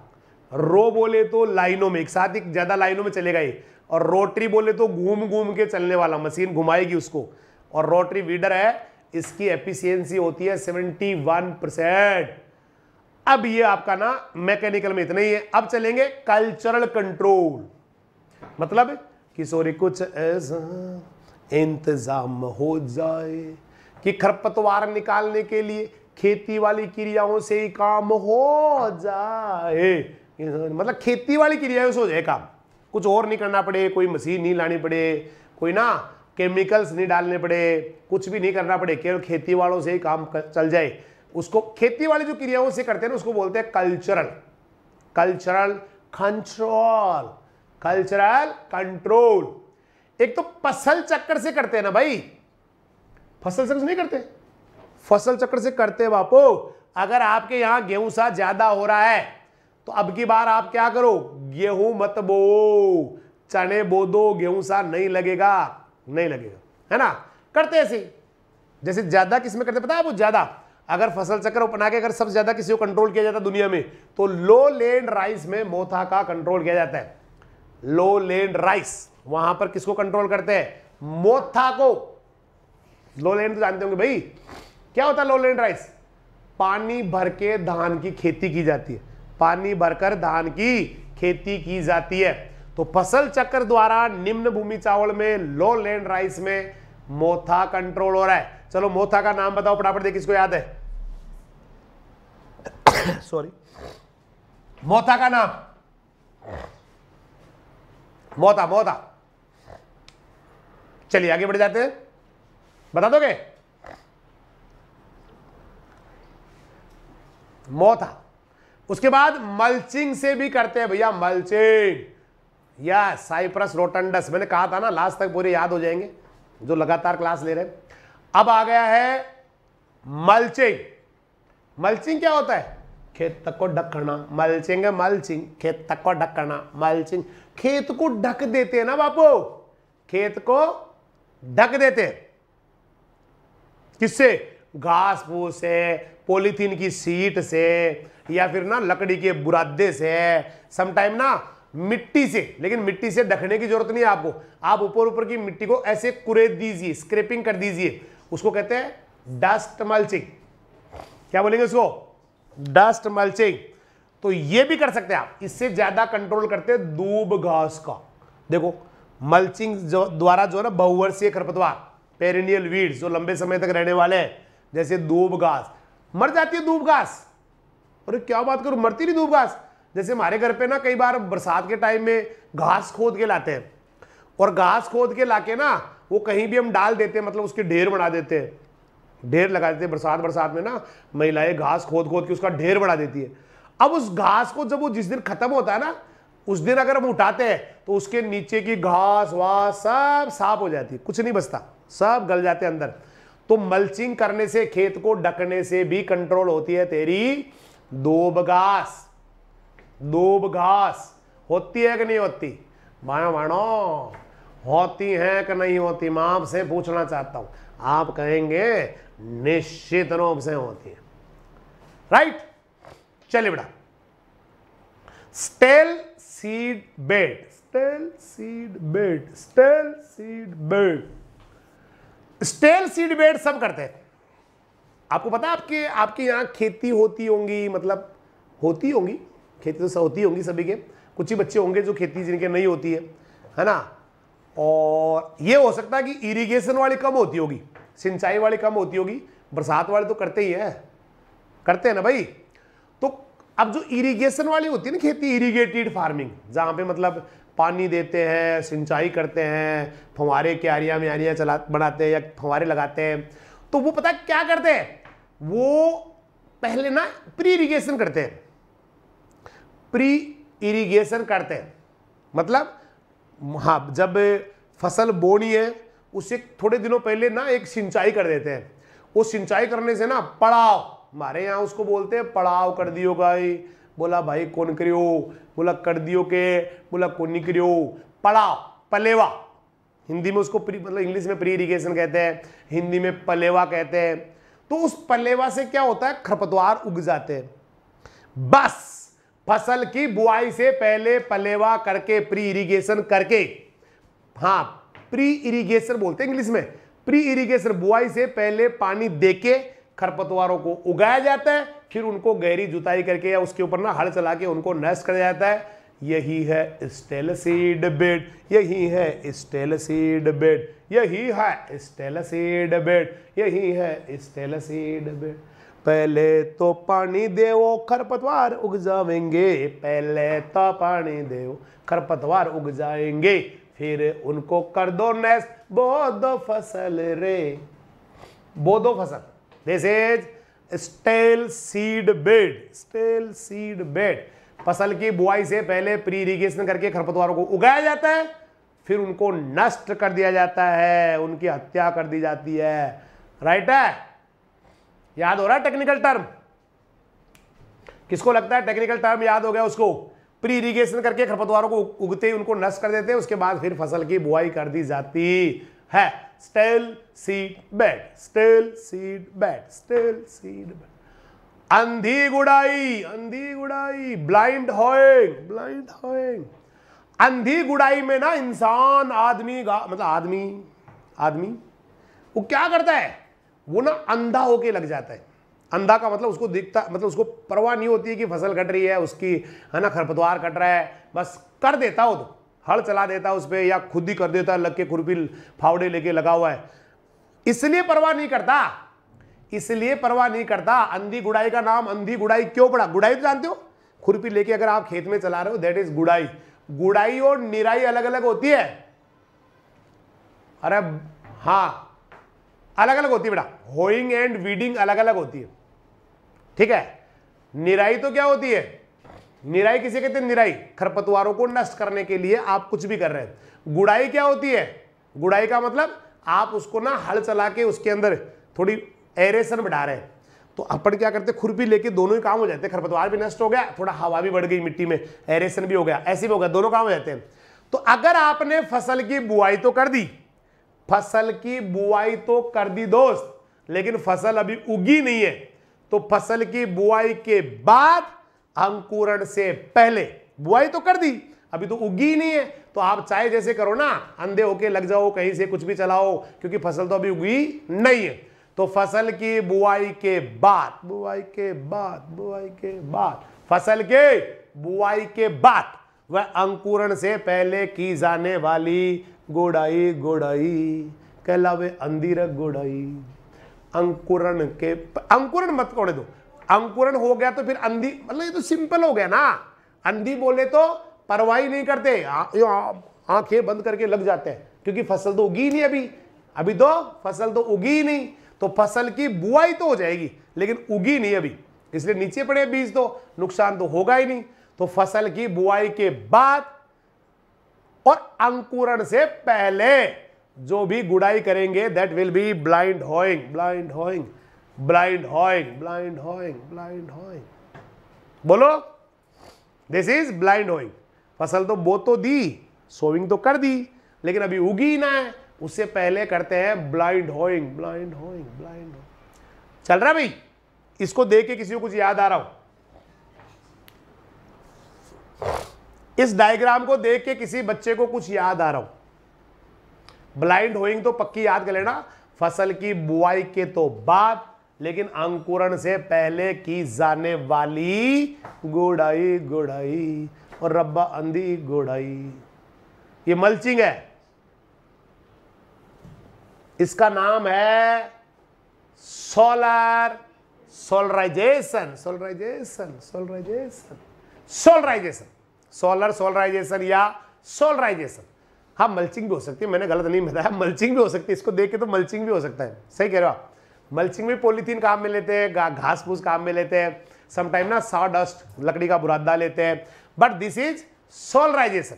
रो बोले तो लाइनों में एक साथ ही ज्यादा लाइनों में चलेगा ये और रोटरी बोले तो घूम घूम के चलने वाला मशीन घुमाएगी उसको और रोटरी वीडर है इसकी एफिशिएंसी होती है 71 परसेंट अब ये आपका ना मैकेनिकल में इतना ही है अब चलेंगे कल्चरल कंट्रोल मतलब कि सोरे कुछ ऐसा इंतजाम हो जाए कि खरपतवार निकालने के लिए खेती वाली क्रियाओं से ही काम हो जाए मतलब खेती वाली क्रियाओं से हो जाए काम कुछ और नहीं करना पड़े कोई मशीन नहीं लानी पड़े कोई ना केमिकल्स नहीं डालने पड़े कुछ भी नहीं करना पड़े केवल खेती वालों से ही काम चल जाए उसको खेती वाली जो क्रियाओं से करते हैं ना उसको बोलते हैं cultural cultural control cultural control एक तो फसल चक्कर से करते हैं ना भाई फसल चक्कर से नहीं करते फसल चक्कर से करते बापू अगर आपके यहां गेहूं सा ज्यादा हो रहा है तो अब की बार आप क्या करो गेहूं मत बो चने बो दो गेहूं सा नहीं लगेगा नहीं लगेगा है ना करते ऐसे जैसे ज्यादा किस में करते पता है आपको ज्यादा अगर फसल चक्र अपना के अगर सबसे ज्यादा किसी को कंट्रोल किया जाता दुनिया में तो लो लैंड राइस में मोथा का कंट्रोल किया जाता है लो लैंड राइस वहां पर किसको कंट्रोल करते हैं मोथा को लैंड तो जानते होंगे भाई क्या होता है लो लैंड राइस पानी भर के धान की खेती की जाती है पानी भरकर धान की खेती की जाती है तो फसल चक्र द्वारा निम्न भूमि चावल में लो लैंड राइस में मोथा कंट्रोल हो रहा है चलो मोथा का नाम बताओ फटाफट देखिए इसको याद है सॉरी मोथा का नाम मोहता आ चलिए आगे बढ़ जाते हैं बता दोगे आ उसके बाद मल्चिंग से भी करते हैं भैया मल्चिंग या साइप्रस रोटंडस मैंने कहा था ना लास्ट तक पूरे याद हो जाएंगे जो लगातार क्लास ले रहे हैं अब आ गया है मल्चिंग मल्चिंग क्या होता है खेत को ढकना मलचिंग मलचिंग खेत खेत को ढक करना खेत को ढक देते हैं ना बापू खेत को ढक देते किससे घास फूस से पॉलीथीन की सीट से या फिर ना लकड़ी के बुरादे से समटाइम ना मिट्टी से लेकिन मिट्टी से ढकने की जरूरत नहीं है आपको आप ऊपर ऊपर की मिट्टी को ऐसे कुरेद दीजिए स्क्रेपिंग कर दीजिए उसको कहते हैं डस्ट मल्चिंग क्या बोलेंगे उसको डस्ट मल्चिंग तो ये भी कर सकते हैं आप इससे ज्यादा कंट्रोल करते हैं दूब घास का देखो मल्चिंग जो द्वारा जो है ना बहुवर्षीय खरपतवार पेरिनियल वीड्स जो लंबे समय तक रहने वाले हैं जैसे दूब घास मर जाती है दूब घास अरे क्या बात करूं मरती नहीं दूब घास जैसे हमारे घर पे ना कई बार बरसात के टाइम में घास खोद के लाते हैं और घास खोद के लाके ना वो कहीं भी हम डाल देते हैं मतलब उसके ढेर बना देते हैं ढेर लगा देते हैं बरसात बरसात में ना महिलाएं घास खोद खोद के उसका ढेर बढ़ा देती है अब उस घास को जब वो जिस दिन खत्म होता है ना उस दिन अगर हम उठाते हैं तो उसके नीचे की घास वास सब साफ हो जाती है कुछ नहीं बचता सब गल जाते अंदर तो मल्चिंग करने से खेत को डकने से भी कंट्रोल होती है तेरी दोब घास दोब घास होती है कि नहीं होती माया वाणो होती है कि नहीं होती मैं आपसे पूछना चाहता हूं आप कहेंगे निश्चित रूप से होती है राइट चलिए बेटा stale seed bed stale seed bed stale seed bed stale seed bed सब करते हैं आपको पता है आपके आपके यहां खेती होती होंगी मतलब होती होंगी खेती तो होती होंगी सभी के कुछ ही बच्चे होंगे जो खेती जिनके नहीं होती है है ना और ये हो सकता है कि इरिगेशन वाली कम होती होगी सिंचाई वाली कम होती होगी बरसात वाले तो करते ही है करते हैं ना भाई तो अब जो इरिगेशन वाली होती है ना खेती इरिगेटेड फार्मिंग जहां पे मतलब पानी देते हैं सिंचाई करते हैं फंवारे क्यारियाँ म्यारियाँ चला बनाते हैं या फंवारे लगाते हैं तो वो पता क्या करते हैं वो पहले ना प्री इरीगेशन करते हैं प्री इरीगेशन करते हैं मतलब हाँ जब फसल बोनी है उसे थोड़े दिनों पहले ना एक सिंचाई कर देते हैं वो सिंचाई करने से ना पड़ाव हमारे यहाँ उसको बोलते हैं पड़ाव कर दियो गाई बोला भाई कौन करियो बोला कर दियो के बोला कौन नहीं करियो पड़ाव पलेवा हिंदी में उसको मतलब इंग्लिश में प्री इरीगेशन कहते हैं हिंदी में पलेवा कहते हैं तो उस पलेवा से क्या होता है खरपतवार उग जाते हैं बस फसल की बुआई से पहले पलेवा करके प्री इरीगेशन करके हाँ प्री इरिगेशन बोलते हैं इंग्लिश में प्री इरिगेशन बुआई से पहले पानी देके खरपतवारों को उगाया जाता है फिर उनको गहरी जुताई करके या उसके ऊपर ना हल चला के उनको नष्ट कर जाता है यही है स्टेलसीड बेड यही है स्टेलसीड बेड यही है स्टेलसीड बेड यही है स्टेलसीड बेड पहले तो पानी देवो तो खरपतवार उग जाएंगे पहले तो पानी देवो खरपतवार उग जाएंगे फिर उनको कर दो नेस बोधो फसल रे बोधो फसल this is stale seed bed stale seed bed फसल की बुआई से पहले प्री इरीगेशन करके खरपतवारों को उगाया जाता है फिर उनको नष्ट कर दिया जाता है उनकी हत्या कर दी जाती है राइट है याद हो रहा है टेक्निकल टर्म किसको लगता है टेक्निकल टर्म याद हो गया उसको प्री इरीगेशन करके खरपतवारों को उगते उनको नष्ट कर देते हैं उसके बाद फिर फसल की बुआई कर दी जाती है stale seed bed stale seed bed stale seed bed अंधी गुड़ाई अंधी गुड़ाई ब्लाइंड होइंग ब्लाइंड होइंग अंधी गुड़ाई में ना इंसान आदमी मतलब आदमी आदमी वो क्या करता है वो ना अंधा होके लग जाता है अंधा का मतलब उसको दिखता मतलब उसको परवाह नहीं होती है कि फसल कट रही है उसकी है ना खरपतवार कट रहा है बस कर देता हो तो हल चला देता है उस पर या खुद ही कर देता है लग के खुरपी फावड़े लेके लगा हुआ है इसलिए परवाह नहीं करता इसलिए परवाह नहीं करता अंधी गुड़ाई का नाम अंधी गुड़ाई क्यों पड़ा गुड़ाई तो जानते हो खुरपी लेके अगर आप खेत में चला रहे हो दैट इज गुड़ाई गुड़ाई और निराई अलग अलग होती है अरे हाँ अलग अलग होती है बेटा होइंग एंड वीडिंग अलग अलग होती है ठीक है निराई तो क्या होती है निराई किसे कहते हैं निराई खरपतवारों को नष्ट करने के लिए आप कुछ भी कर रहे हैं गुड़ाई क्या होती है गुड़ाई का मतलब आप उसको ना हल चला के उसके अंदर थोड़ी एरेसन बढ़ा रहे हैं तो अपन क्या करते खुरपी लेके दोनों ही काम हो जाते हैं खरपतवार भी नष्ट हो गया थोड़ा हवा भी बढ़ गई मिट्टी में एरेसन भी हो गया ऐसे भी हो गया दोनों काम हो जाते हैं तो अगर आपने फसल की बुआई तो कर दी फसल की बुआई तो कर दी दोस्त लेकिन फसल अभी उगी नहीं है तो फसल की बुआई के बाद अंकुरण से पहले बुआई तो कर दी अभी तो उगी नहीं है तो आप चाहे जैसे करो ना अंधे होके लग जाओ कहीं से कुछ भी चलाओ क्योंकि फसल तो अभी उगी नहीं है तो फसल की बुआई के बाद बुआई के बाद बुआई के बाद फसल के बुआई के बाद वह अंकुरण से पहले की जाने वाली गोड़ाई गोड़ाई कहलावे अंधीर गोड़ाई अंकुरण के अंकुरण मत कोड़े दो अंकुरण हो गया तो फिर अंधी मतलब ये तो सिंपल हो गया ना अंधी बोले तो परवाही नहीं करते आंखें बंद करके लग जाते हैं क्योंकि फसल तो उगी नहीं अभी अभी तो फसल तो उगी नहीं तो फसल की बुआई तो हो जाएगी लेकिन उगी नहीं अभी इसलिए नीचे पड़े बीज तो नुकसान तो होगा ही नहीं तो फसल की बुआई के बाद और अंकुरण से पहले जो भी गुड़ाई करेंगे that will be blind hoeing blind hoeing blind hoeing blind hoeing blind hoeing बोलो दिस इज ब्लाइंड होइंग फसल तो बो तो दी सोविंग तो कर दी लेकिन अभी उगी ना है उससे पहले करते हैं blind hoeing blind hoeing blind चल रहा भाई इसको देख के किसी को कुछ याद आ रहा हूं इस डायग्राम को देख के किसी बच्चे को कुछ याद आ रहा हो ब्लाइंड होइंग तो पक्की याद कर लेना फसल की बुआई के तो बाद लेकिन अंकुरण से पहले की जाने वाली गोड़ाई गोड़ाई और रब्बा अंधी गोड़ाई ये मल्चिंग है इसका नाम है solar solarisation solarisation solarisation solarisation solar solarisation या सोलराइजेशन हाँ मल्चिंग भी हो सकती है मैंने गलत नहीं बताया मल्चिंग भी हो सकती है इसको देख के तो मल्चिंग भी हो सकता है सही कह रहे हो आप मल्चिंग भी पॉलीथीन काम में लेते हैं घास फूस काम में लेते हैं समटाइम ना सा डस्ट लकड़ी का बुरादा लेते हैं but this is solarisation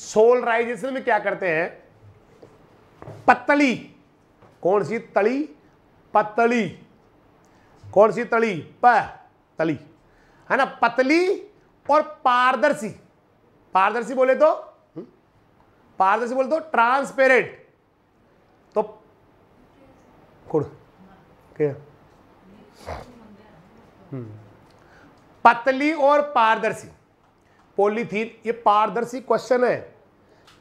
solarisation में क्या करते हैं पत्तली कौन सी तली पतली कौन सी तली प तली है ना पतली और पारदर्शी पारदर्शी बोले तो पारदर्शी बोले तो ट्रांसपेरेंट तो हम्म। पतली और पारदर्शी पॉलीथीन ये पारदर्शी क्वेश्चन है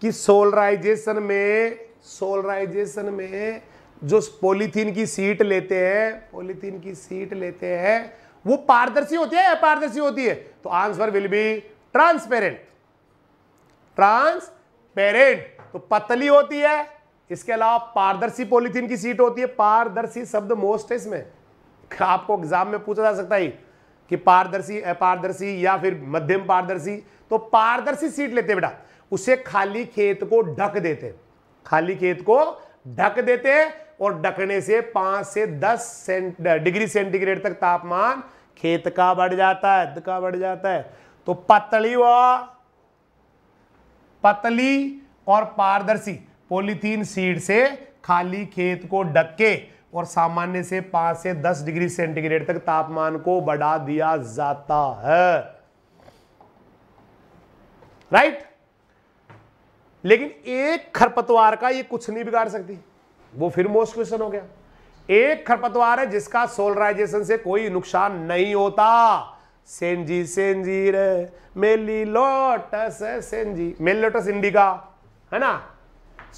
कि सोलराइजेशन में सोलराइजेशन में जो पॉलीथीन की सीट लेते हैं पॉलीथीन की सीट लेते हैं वो पारदर्शी होती है या अपारदर्शी होती है तो answer will be transparent transparent तो पतली होती है इसके अलावा पारदर्शी पॉलिथीन की सीट होती है पारदर्शी शब्द मोस्ट है इसमें आपको एग्जाम में पूछा जा सकता है कि पारदर्शी अपारदर्शी या फिर मध्यम पारदर्शी तो पारदर्शी सीट लेते बेटा उसे खाली खेत को ढक देते खाली खेत को ढक देते और ढकने से पांच से दस सेंट, डिग्री सेंटीग्रेड तक तापमान खेत का बढ़ जाता है द का बढ़ जाता है तो पतली व पतली और पारदर्शी पॉलीथीन सीड से खाली खेत को ढके और सामान्य से पांच से दस डिग्री सेंटीग्रेड तक तापमान को बढ़ा दिया जाता है राइट लेकिन एक खरपतवार का ये कुछ नहीं बिगाड़ सकती वो फिर मोस्ट क्वेश्चन हो गया एक खरपतवार है जिसका सोलराइजेशन से कोई नुकसान नहीं होता सेंजी सेंजीर मेली लोटस सेंजी मेली लोटस इंडिका है ना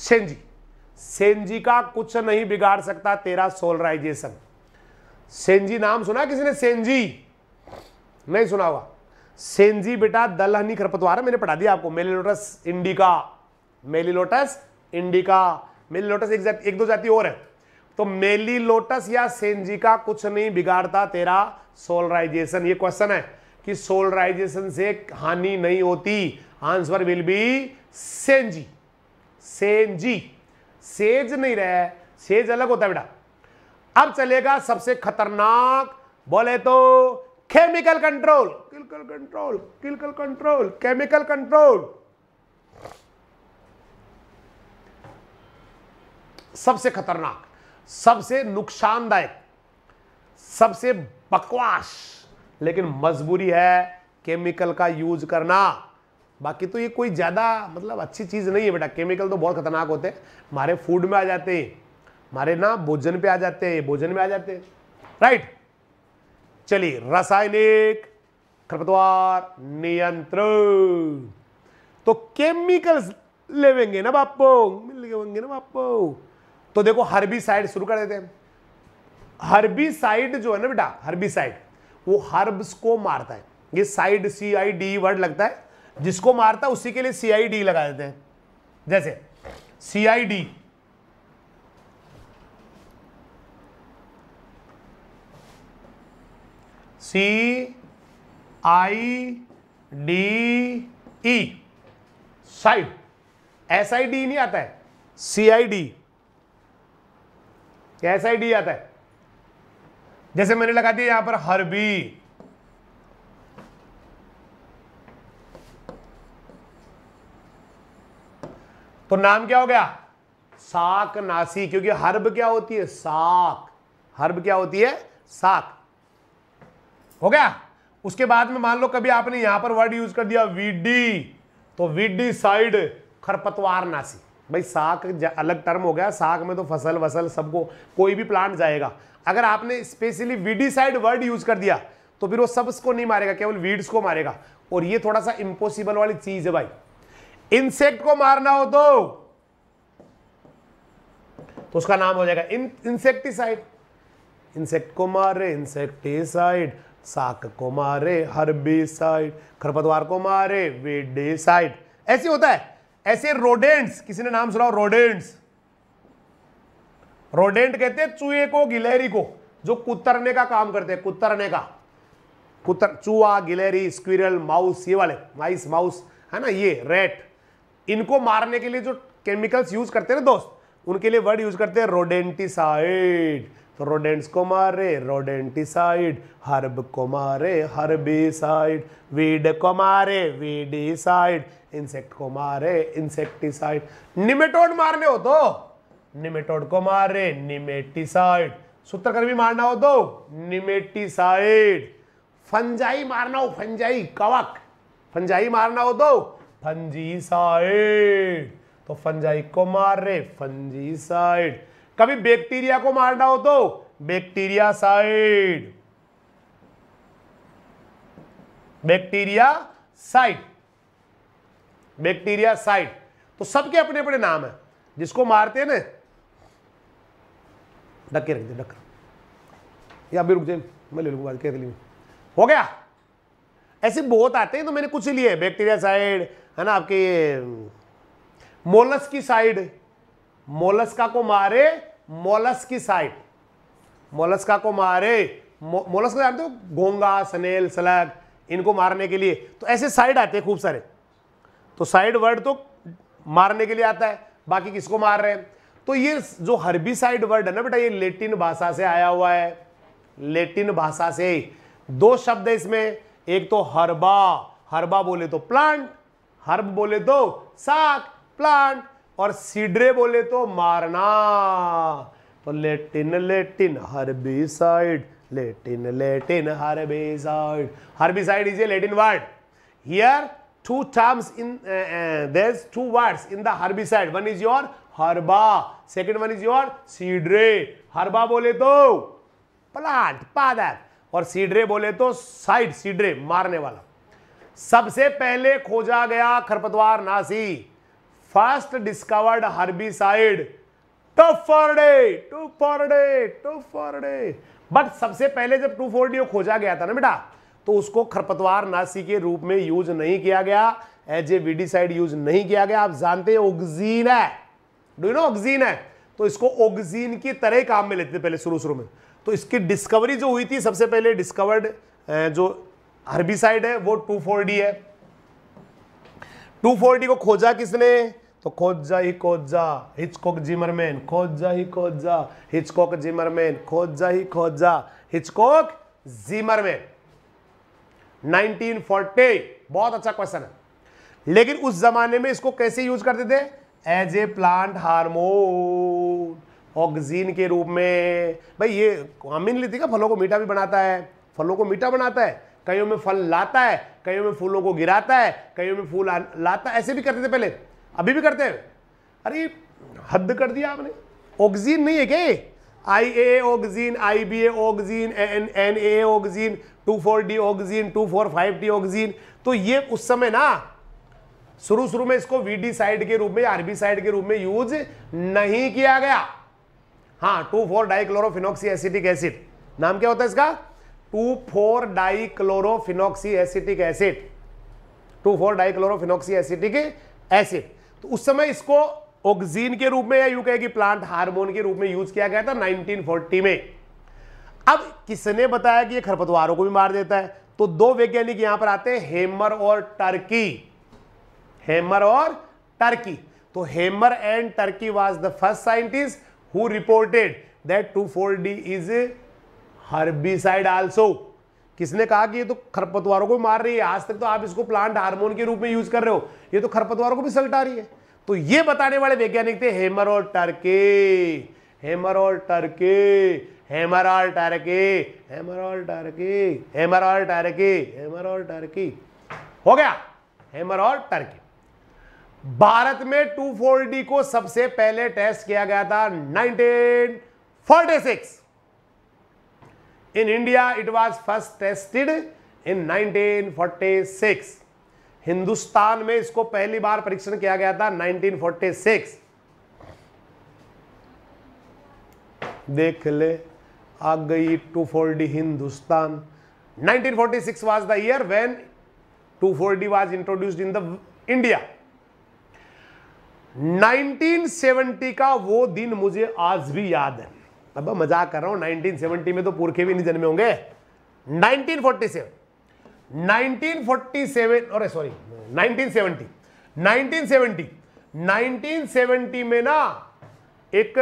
सेंजी सेंजी का कुछ नहीं बिगाड़ सकता तेरा सोलराइजेशन सेंजी नाम सुना किसी ने सेंजी नहीं सुना होगा सेंजी बेटा दलहनी खरपतवार है मैंने पढ़ा दिया आपको Melilotus indica Melilotus indica Melilotus एक, एक दो जाति और है तो मेली लोटस या सेंजिका कुछ नहीं बिगाड़ता तेरा सोलराइजेशन ये क्वेश्चन है कि सोलराइजेशन से हानि नहीं होती आंसर विल बी सेंजी सेंजी सेज नहीं रहे सेज अलग होता है बेटा अब चलेगा सबसे खतरनाक बोले तो chemical control chemical control chemical control chemical control सबसे खतरनाक सबसे नुकसानदायक सबसे बकवास लेकिन मजबूरी है केमिकल का यूज करना बाकी तो ये कोई ज़्यादा मतलब अच्छी चीज़ नहीं है बेटा केमिकल तो बहुत खतरनाक होते हैं हमारे फूड में आ जाते हैं हमारे ना भोजन पे आ जाते हैं भोजन में आ जाते हैं राइट चलिए रासायनिक खरपतवार नियंत्रण तो केमिकल्स लेवेंगे ना बापो मिल ना बापो तो देखो हरबी साइड शुरू कर देते हैं हरबी साइड जो है ना बेटा हरबी साइड वो हर्ब्स को मारता है ये cide C I D word लगता है जिसको मारता है उसी के लिए सी आई डी लगा देते हैं जैसे C I D C I D E cide S I D नहीं आता है सी आई डी ऐसा ही डी आता है जैसे मैंने लगा दिया यहां पर हरबी तो नाम क्या हो गया साक नासी क्योंकि हर्ब क्या होती है साक हर्ब क्या होती है साक हो गया उसके बाद में मान लो कभी आपने यहां पर वर्ड यूज कर दिया विडी तो विडी साइड खरपतवार नासी भाई साग अलग टर्म हो गया साग में तो फसल वसल सबको कोई भी प्लांट जाएगा अगर आपने स्पेशली वीडीसाइड वर्ड यूज कर दिया तो फिर वो सबको नहीं मारेगा केवल वीड्स को मारेगा और ये थोड़ा सा इंपॉसिबल वाली चीज है भाई इंसेक्ट को मारना हो तो तो उसका नाम हो जाएगा इन इंसेक्टिसाइड इंसेक्ट को मारे इंसेक्टिसाइड साक को मारे हर्बिसाइड खरपतवार को मारे वेडेसाइड ऐसे होता है ऐसे रोडेंट्स किसी ने नाम सुना रोडेंट्स रोडेंट कहते हैं चूहे को गिलहरी को जो कुतरने का काम करते हैं कुतरने का कुतर चूहा गिलहरी स्क्विरल माउस ये वाले माइस माउस है ना ये रेट इनको मारने के लिए जो केमिकल्स यूज करते हैं ना दोस्त उनके लिए वर्ड यूज करते हैं रोडेंटिसाइड तो रोडेंट्स को मारे रोडेंटिसाइड हर्ब को मारे हर्बिसाइड वीड को मारे वीडिसाइड इंसेक्ट को मारे इंसेक्टिसाइड निमेटोड मारने हो तो निमेटोड को मारे निमेटिसाइड सूत्रकर्मी मारना हो तो निमेटिसाइड फंजाई मारना हो फंजाई कवक फंजाई मारना हो तो फंजीसाइड तो फंजाई को मार रहे फंजीसाइड कभी बैक्टीरिया को मारना हो तो bacteria cide bacteria cide bacteria cide तो सबके अपने अपने नाम है जिसको मारते हैं ना डके रख दे डक या अभी रुक जाए मैं ले लूंगा कह ली हो गया ऐसे बहुत आते हैं तो मैंने कुछ लिए बैक्टीरिया साइड है ना आपके मोलस की साइड मोलस्का को मारे मोलस की साइड मोलस्का को मारे मो, मोलस्का जानते हो घोंगा सनेल सलग इनको मारने के लिए तो ऐसे साइड आते हैं खूब सारे तो साइड वर्ड तो मारने के लिए आता है बाकी किसको मार रहे हैं तो ये जो हरबी साइड वर्ड है ना बेटा ये लेटिन भाषा से आया हुआ है लेटिन भाषा से दो शब्द है इसमें एक तो हरबा हरबा बोले तो प्लांट हर्ब बोले तो साग प्लांट और सीडरे बोले तो मारना तो Latin Latin herbicide Latin Latin cide herbicide is a Latin word here two terms in uh, uh, there's two words in the herbicide one is your herba second one is your seedre herba bole to plant padar aur seedre bole to side seedre मारने वाला सबसे पहले खोजा गया खरपतवार नासी first discovered herbicide two four D two four D two four D but sabse pehle jab 240 ko khoja gaya tha na beta तो उसको खरपतवार नासी के रूप में यूज नहीं किया गया एज ए विडिसाइड यूज नहीं किया गया आप जानते हैं ओक्जीन है डू नो ऑक्जीन है तो इसको ओक्जीन की तरह काम में लेते थे पहले शुरू शुरू में तो इसकी डिस्कवरी जो हुई थी सबसे पहले डिस्कवर्ड जो हर्बिसाइड है वो टू फोर डी है टू फोर डी को खोजा किसने तो खोजा ही खोजा हिचकॉक जिमरमैन खोजा ही खोजा हिचकॉक जिमरमैन खोजा ही खोजा हिचकॉक जिमरमैन 1940 बहुत अच्छा क्वेश्चन है लेकिन उस जमाने में इसको कैसे यूज करते थे as a plant hormone auxin के रूप में भाई ये अमीन लेती का फलों को मीठा भी बनाता है फलों को मीठा बनाता है कईयों में फल लाता है कईयों में फूलों को गिराता है कईयों में फूल लाता है ऐसे भी करते थे पहले अभी भी करते हैं अरे हद कर दिया आपने ऑक्सीजन नहीं है क्या I A oxygen I B A oxygen N N A oxygen two four D oxygen two four five D oxygen तो ये उस समय ना शुरू शुरू में इसको वीडी साइड के रूप में आरबी साइड के रूप में यूज नहीं किया गया हाँ two four dichlorophenoxy acetic acid नाम क्या होता है इसका two four dichlorophenoxy acetic acid two four dichlorophenoxy acetic acid तो उस समय इसको ऑक्सीजन के रूप में या यू कहे कि प्लांट हार्मोन के रूप में यूज किया गया था 1940 में अब किसने बताया कि ये खरपतवारों को भी मार देता है तो दो वैज्ञानिक यहां पर आते हैं हेमर और टर्की हेमर और टर्की तो Hamner and Tukey was the first scientist who reported that two four D is herbicide also किसने कहा कि ये तो खरपतवारों को भी मार रही है आज तक तो आप इसको प्लांट हार्मोन के रूप में यूज कर रहे हो ये तो खरपतवारों को भी सलटा रही है तो ये बताने वाले वैज्ञानिक थे हेमर और टर्की हेमर और टर्की हेमरॉल टर्की हेमरॉल टर्की हेमरॉल टर्की हेमरॉल टर्की हो गया हेमरॉल टर्की भारत में टू फोर डी को सबसे पहले टेस्ट किया गया था 1946 in India it was first tested in 1946 Hindustan में इसको पहली बार परीक्षण किया गया था 1946 देख ले आ गई two forty Hindustan 1946 was the year when two four D was introduced in the India 1970 का वो दिन मुझे आज भी याद है अब मजाक कर रहा हूं 1970 में तो पुरखे भी नहीं जन्मे होंगे 1947 1947 और सॉरी 1970 1970 1970 में ना एक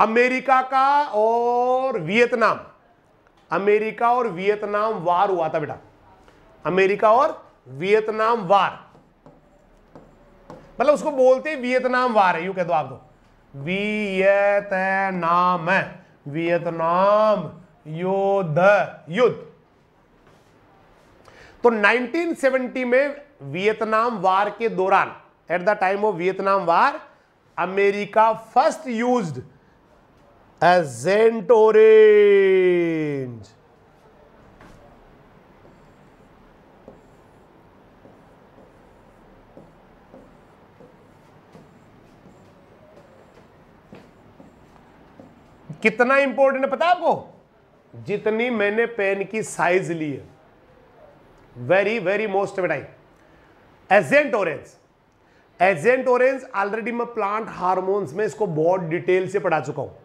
अमेरिका का और वियतनाम अमेरिका और वियतनाम वार हुआ था बेटा अमेरिका और वियतनाम वार मतलब उसको बोलते वियतनाम वार है यू कह दो आप दो तो। वियतनाम है वियतनाम युद्ध युद्ध तो 1970 में वियतनाम वार के दौरान at the time of Vietnam war America first used agent orange कितना इंपॉर्टेंट है पता आपको जितनी मैंने पेन की साइज ली है वेरी वेरी मोस्ट बेटाई agent orange agent orange already मैं प्लांट हार्मोन्स में इसको बहुत डिटेल से पढ़ा चुका हूं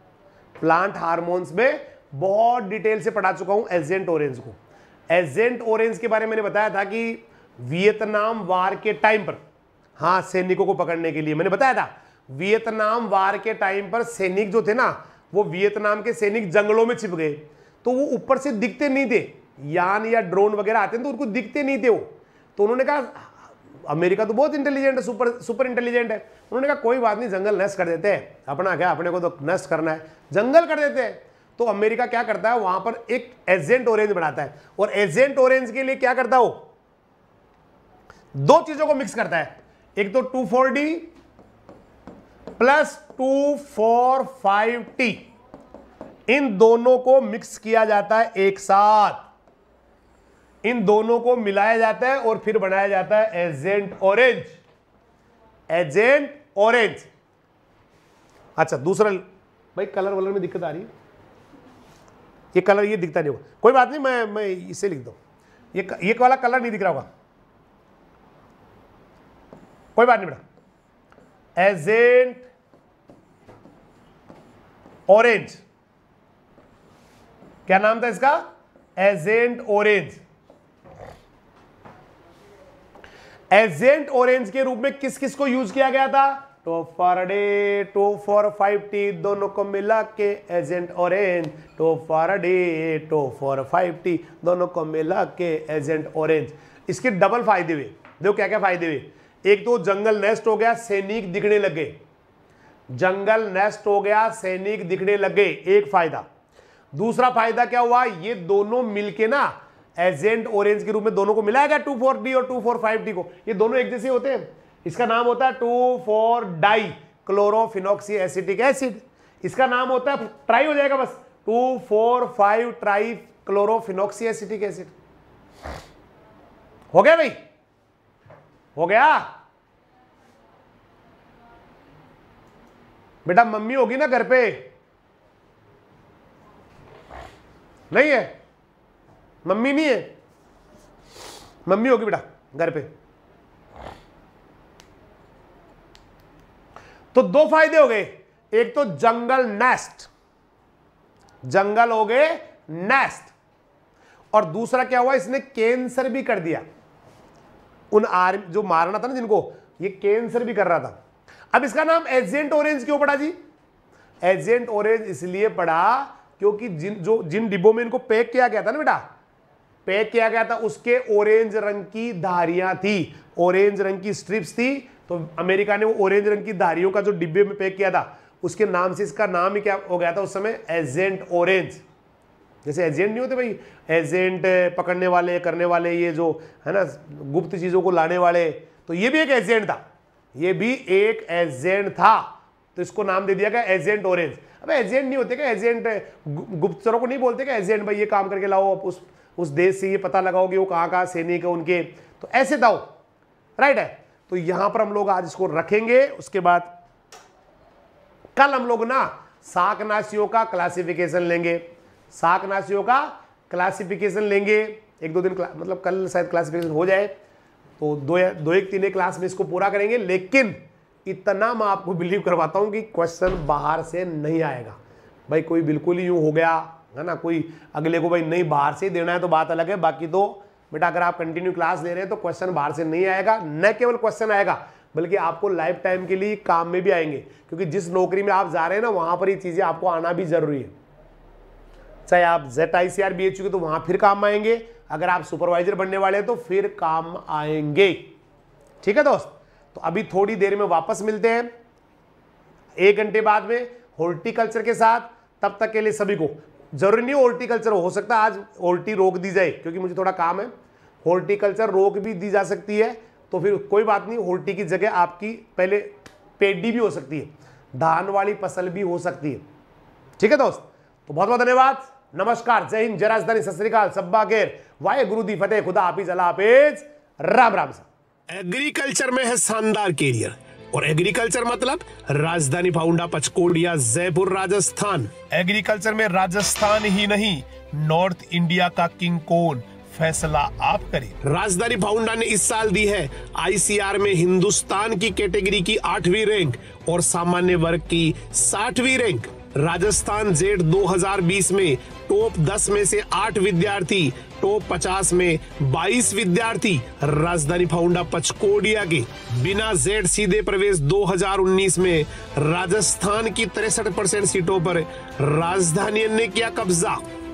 प्लांट हार्मोन्स में बहुत डिटेल से पढ़ा चुका हूं एजेंट ऑरेंज को एजेंट ऑरेंज के बारे में मैंने बताया था कि वियतनाम वार के टाइम पर हां सैनिकों को पकड़ने के लिए मैंने बताया था वियतनाम वार के टाइम पर सैनिक जो थे ना वो वियतनाम के सैनिक जंगलों में छिप गए तो वो ऊपर से दिखते नहीं थे यान या ड्रोन वगैरह आते हैं तो उनको दिखते नहीं थे वो तो उन्होंने कहा अमेरिका तो बहुत इंटेलिजेंट है सुपर सुपर इंटेलिजेंट है उन्होंने कहा कोई बात नहीं जंगल नष्ट कर देते हैं अपना क्या अपने को तो नष्ट करना है जंगल कर देते हैं तो अमेरिका क्या करता है वहां पर एक एजेंट ऑरेंज बनाता है और एजेंट ऑरेंज के लिए क्या करता है वो दो चीजों को मिक्स करता है एक तो two four D plus two four five T इन दोनों को मिक्स किया जाता है एक साथ इन दोनों को मिलाया जाता है और फिर बनाया जाता है एजेंट ऑरेंज एजेंट ऑरेंज अच्छा दूसरा भाई कलर वलर में दिक्कत आ रही है ये कलर ये दिखता नहीं होगा कोई बात नहीं मैं मैं इसे लिख दो ये ये वाला कलर नहीं दिख रहा होगा कोई बात नहीं बेटा एजेंट ऑरेंज क्या नाम था इसका एजेंट ऑरेंज एजेंट ऑरेंज के रूप में किस किस को यूज किया गया था two four D two four five T दोनों को मिला के agent orange two four D two four five T दोनों को मिला के एजेंट ऑरेंज इसके डबल फायदे हुए देखो क्या क्या फायदे हुए एक तो जंगल नेस्ट हो गया सैनिक दिखने लगे जंगल नेस्ट हो गया सैनिक दिखने लगे एक फायदा दूसरा फायदा क्या हुआ ये दोनों मिलके ना एजेंट ऑरेंज के रूप में दोनों को गया टू फोर डी और टू फोर फाइव डी को ये दोनों एक जैसे होते हैं इसका नाम होता है two four dichlorophenoxy acetic acid इसका नाम होता है ट्राई हो जाएगा बस two four five trichlorophenoxy acetic acid हो गया भाई हो गया बेटा मम्मी होगी ना घर पे नहीं है मम्मी नहीं है मम्मी होगी बेटा घर पे तो दो फायदे हो गए एक तो जंगल नेस्ट जंगल हो गए नेस्ट और दूसरा क्या हुआ इसने कैंसर भी कर दिया उन आर्मी जो मारना था ना जिनको ये कैंसर भी कर रहा था अब इसका नाम एजेंट ऑरेंज क्यों पड़ा जी एजेंट ऑरेंज इसलिए पड़ा क्योंकि जिन जो जिन डिब्बों में इनको पैक किया गया था ना बेटा पैक किया गया था उसके ऑरेंज रंग की धारियां थी ऑरेंज रंग की स्ट्रिप्स थी तो अमेरिका ने वो ऑरेंज रंग की धारियों का जो डिब्बे में पैक किया था उसके नाम से इसका नाम ही क्या हो गया था उस समय एजेंट ऑरेंज जैसे एजेंट नहीं होते भाई एजेंट पकड़ने वाले करने वाले ये जो है ना गुप्त चीज़ों को लाने वाले तो ये भी एक एजेंट था ये भी एक एजेंट था तो इसको नाम दे दिया गया एजेंट ऑरेंज अब एजेंट नहीं होते क्या एजेंट गुप्तचरों को नहीं बोलते क्या एजेंट भाई ये काम करके लाओ उस उस देश से ये पता लगाओगे वो कहाँ कहाँ सैनिक है उनके तो ऐसे दाओ राइट है तो यहां पर हम लोग आज इसको रखेंगे उसके बाद कल हम लोग ना साकनाशियों का क्लासिफिकेशन लेंगे साकनाशियों का क्लासिफिकेशन लेंगे एक दो दिन मतलब कल शायद क्लासिफिकेशन हो जाए तो दो या दो एक तीन एक क्लास में इसको पूरा करेंगे लेकिन इतना मैं आपको बिलीव करवाता हूं कि क्वेश्चन बाहर से नहीं आएगा भाई कोई बिल्कुल ही यूं हो गया है ना कोई अगले को भाई नहीं बाहर से देना है तो बात अलग है बाकी तो बेटा अगर आप कंटिन्यू क्लास ले रहे हैं तो क्वेश्चन बाहर से नहीं आएगा न केवल क्वेश्चन आएगा बल्कि आपको लाइफ टाइम के लिए काम में भी आएंगे क्योंकि जिस नौकरी में आप जा रहे हैं ना वहां पर ये चीज़ें आपको आना भी ज़रूरी है चाहे आप JET I C R B H तो वहां फिर काम आएंगे अगर आप सुपरवाइजर बनने वाले हैं तो फिर काम आएंगे ठीक है दोस्त तो अभी थोड़ी देर में वापस मिलते हैं एक घंटे बाद में हॉर्टिकल्चर के साथ तब तक के लिए सभी को जरूरी नहीं हॉर्टिकल्चर हो सकता है आज हॉर्टी रोक दी जाए क्योंकि मुझे थोड़ा काम है हॉर्टिकल्चर रोक भी दी जा सकती है तो फिर कोई बात नहीं हॉर्टी की जगह आपकी पहले पेडी भी हो सकती है धान वाली फसल भी हो सकती है ठीक है दोस्त तो बहुत बहुत धन्यवाद नमस्कार जय हिंद जय राजधानी सत श्रीकाल सब्बा केर वाहे गुरु दी फतेह खुदा हाफिज अला हाफिज राम राम सा एग्रीकल्चर में है शानदार कैरियर और एग्रीकल्चर मतलब राजधानी फाउंडा पचकोड़िया जयपुर राजस्थान एग्रीकल्चर में राजस्थान ही नहीं नॉर्थ इंडिया का किंग कौन फैसला आप करें राजधानी फाउंडा ने इस साल दी है आईसीआर में हिंदुस्तान की कैटेगरी की आठवीं रैंक और सामान्य वर्ग की साठवीं रैंक राजस्थान जेड 2020 में टॉप 10 में से 8 विद्यार्थी टॉप 50 में 22 विद्यार्थी राजधानी फाउंडा पचकोडिया के बिना जेड सीधे प्रवेश 2019 में राजस्थान की तिरसठ परसेंट सीटों पर राजधानी ने किया कब्जा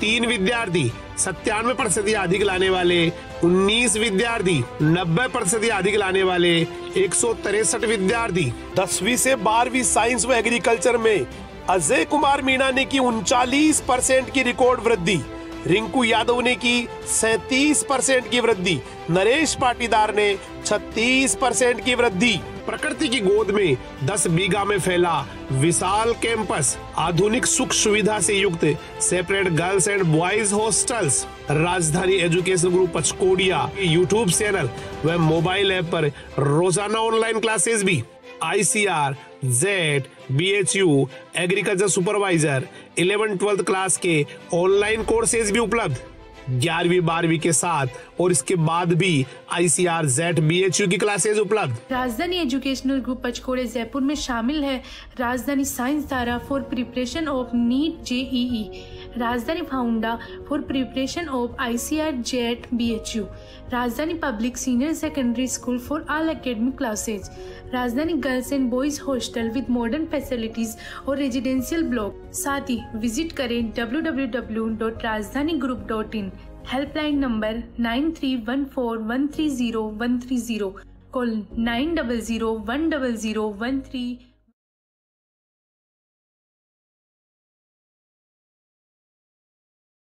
तीन विद्यार्थी सत्तानवे प्रतिशत या अधिक लाने वाले उन्नीस विद्यार्थी नब्बे प्रतिशत या अधिक लाने वाले एक सौ तिरसठ विद्यार्थी दसवीं से बारहवीं साइंस व एग्रीकल्चर में अजय कुमार मीणा ने की उनचालीस परसेंट की रिकॉर्ड वृद्धि रिंकू यादव ने की सैतीस परसेंट की वृद्धि नरेश पाटीदार ने छत्तीस परसेंट की वृद्धि प्रकृति की गोद में दस बीघा में फैला विशाल कैंपस आधुनिक सुख सुविधा से युक्त separate girls and boys hostels Rajdhani education group Pachkodiya YouTube channel व मोबाइल ऐप पर रोजाना ऑनलाइन क्लासेस भी ICR JET B H U agriculture supervisor eleven twelfth class के ऑनलाइन कोर्सेज भी उपलब्ध ग्यारहवीं बारहवीं के साथ और इसके बाद भी ICR JET B H U की क्लासेज उपलब्ध राजधानी एजुकेशनल ग्रुप पचकोड़े जयपुर में शामिल है राजधानी साइंस धारा for preparation of NEET JEE Rajdhani फाउंडा for preparation of ICR JET U Rajdhani public senior secondary school for all academic classes Rajdhani girls and boys hostel with modern facilities और residential block साथ ही visit करें W W W dot Rajdhani group dot in helpline number nine three one four one three zero one three zero call nine double zero one double zero one three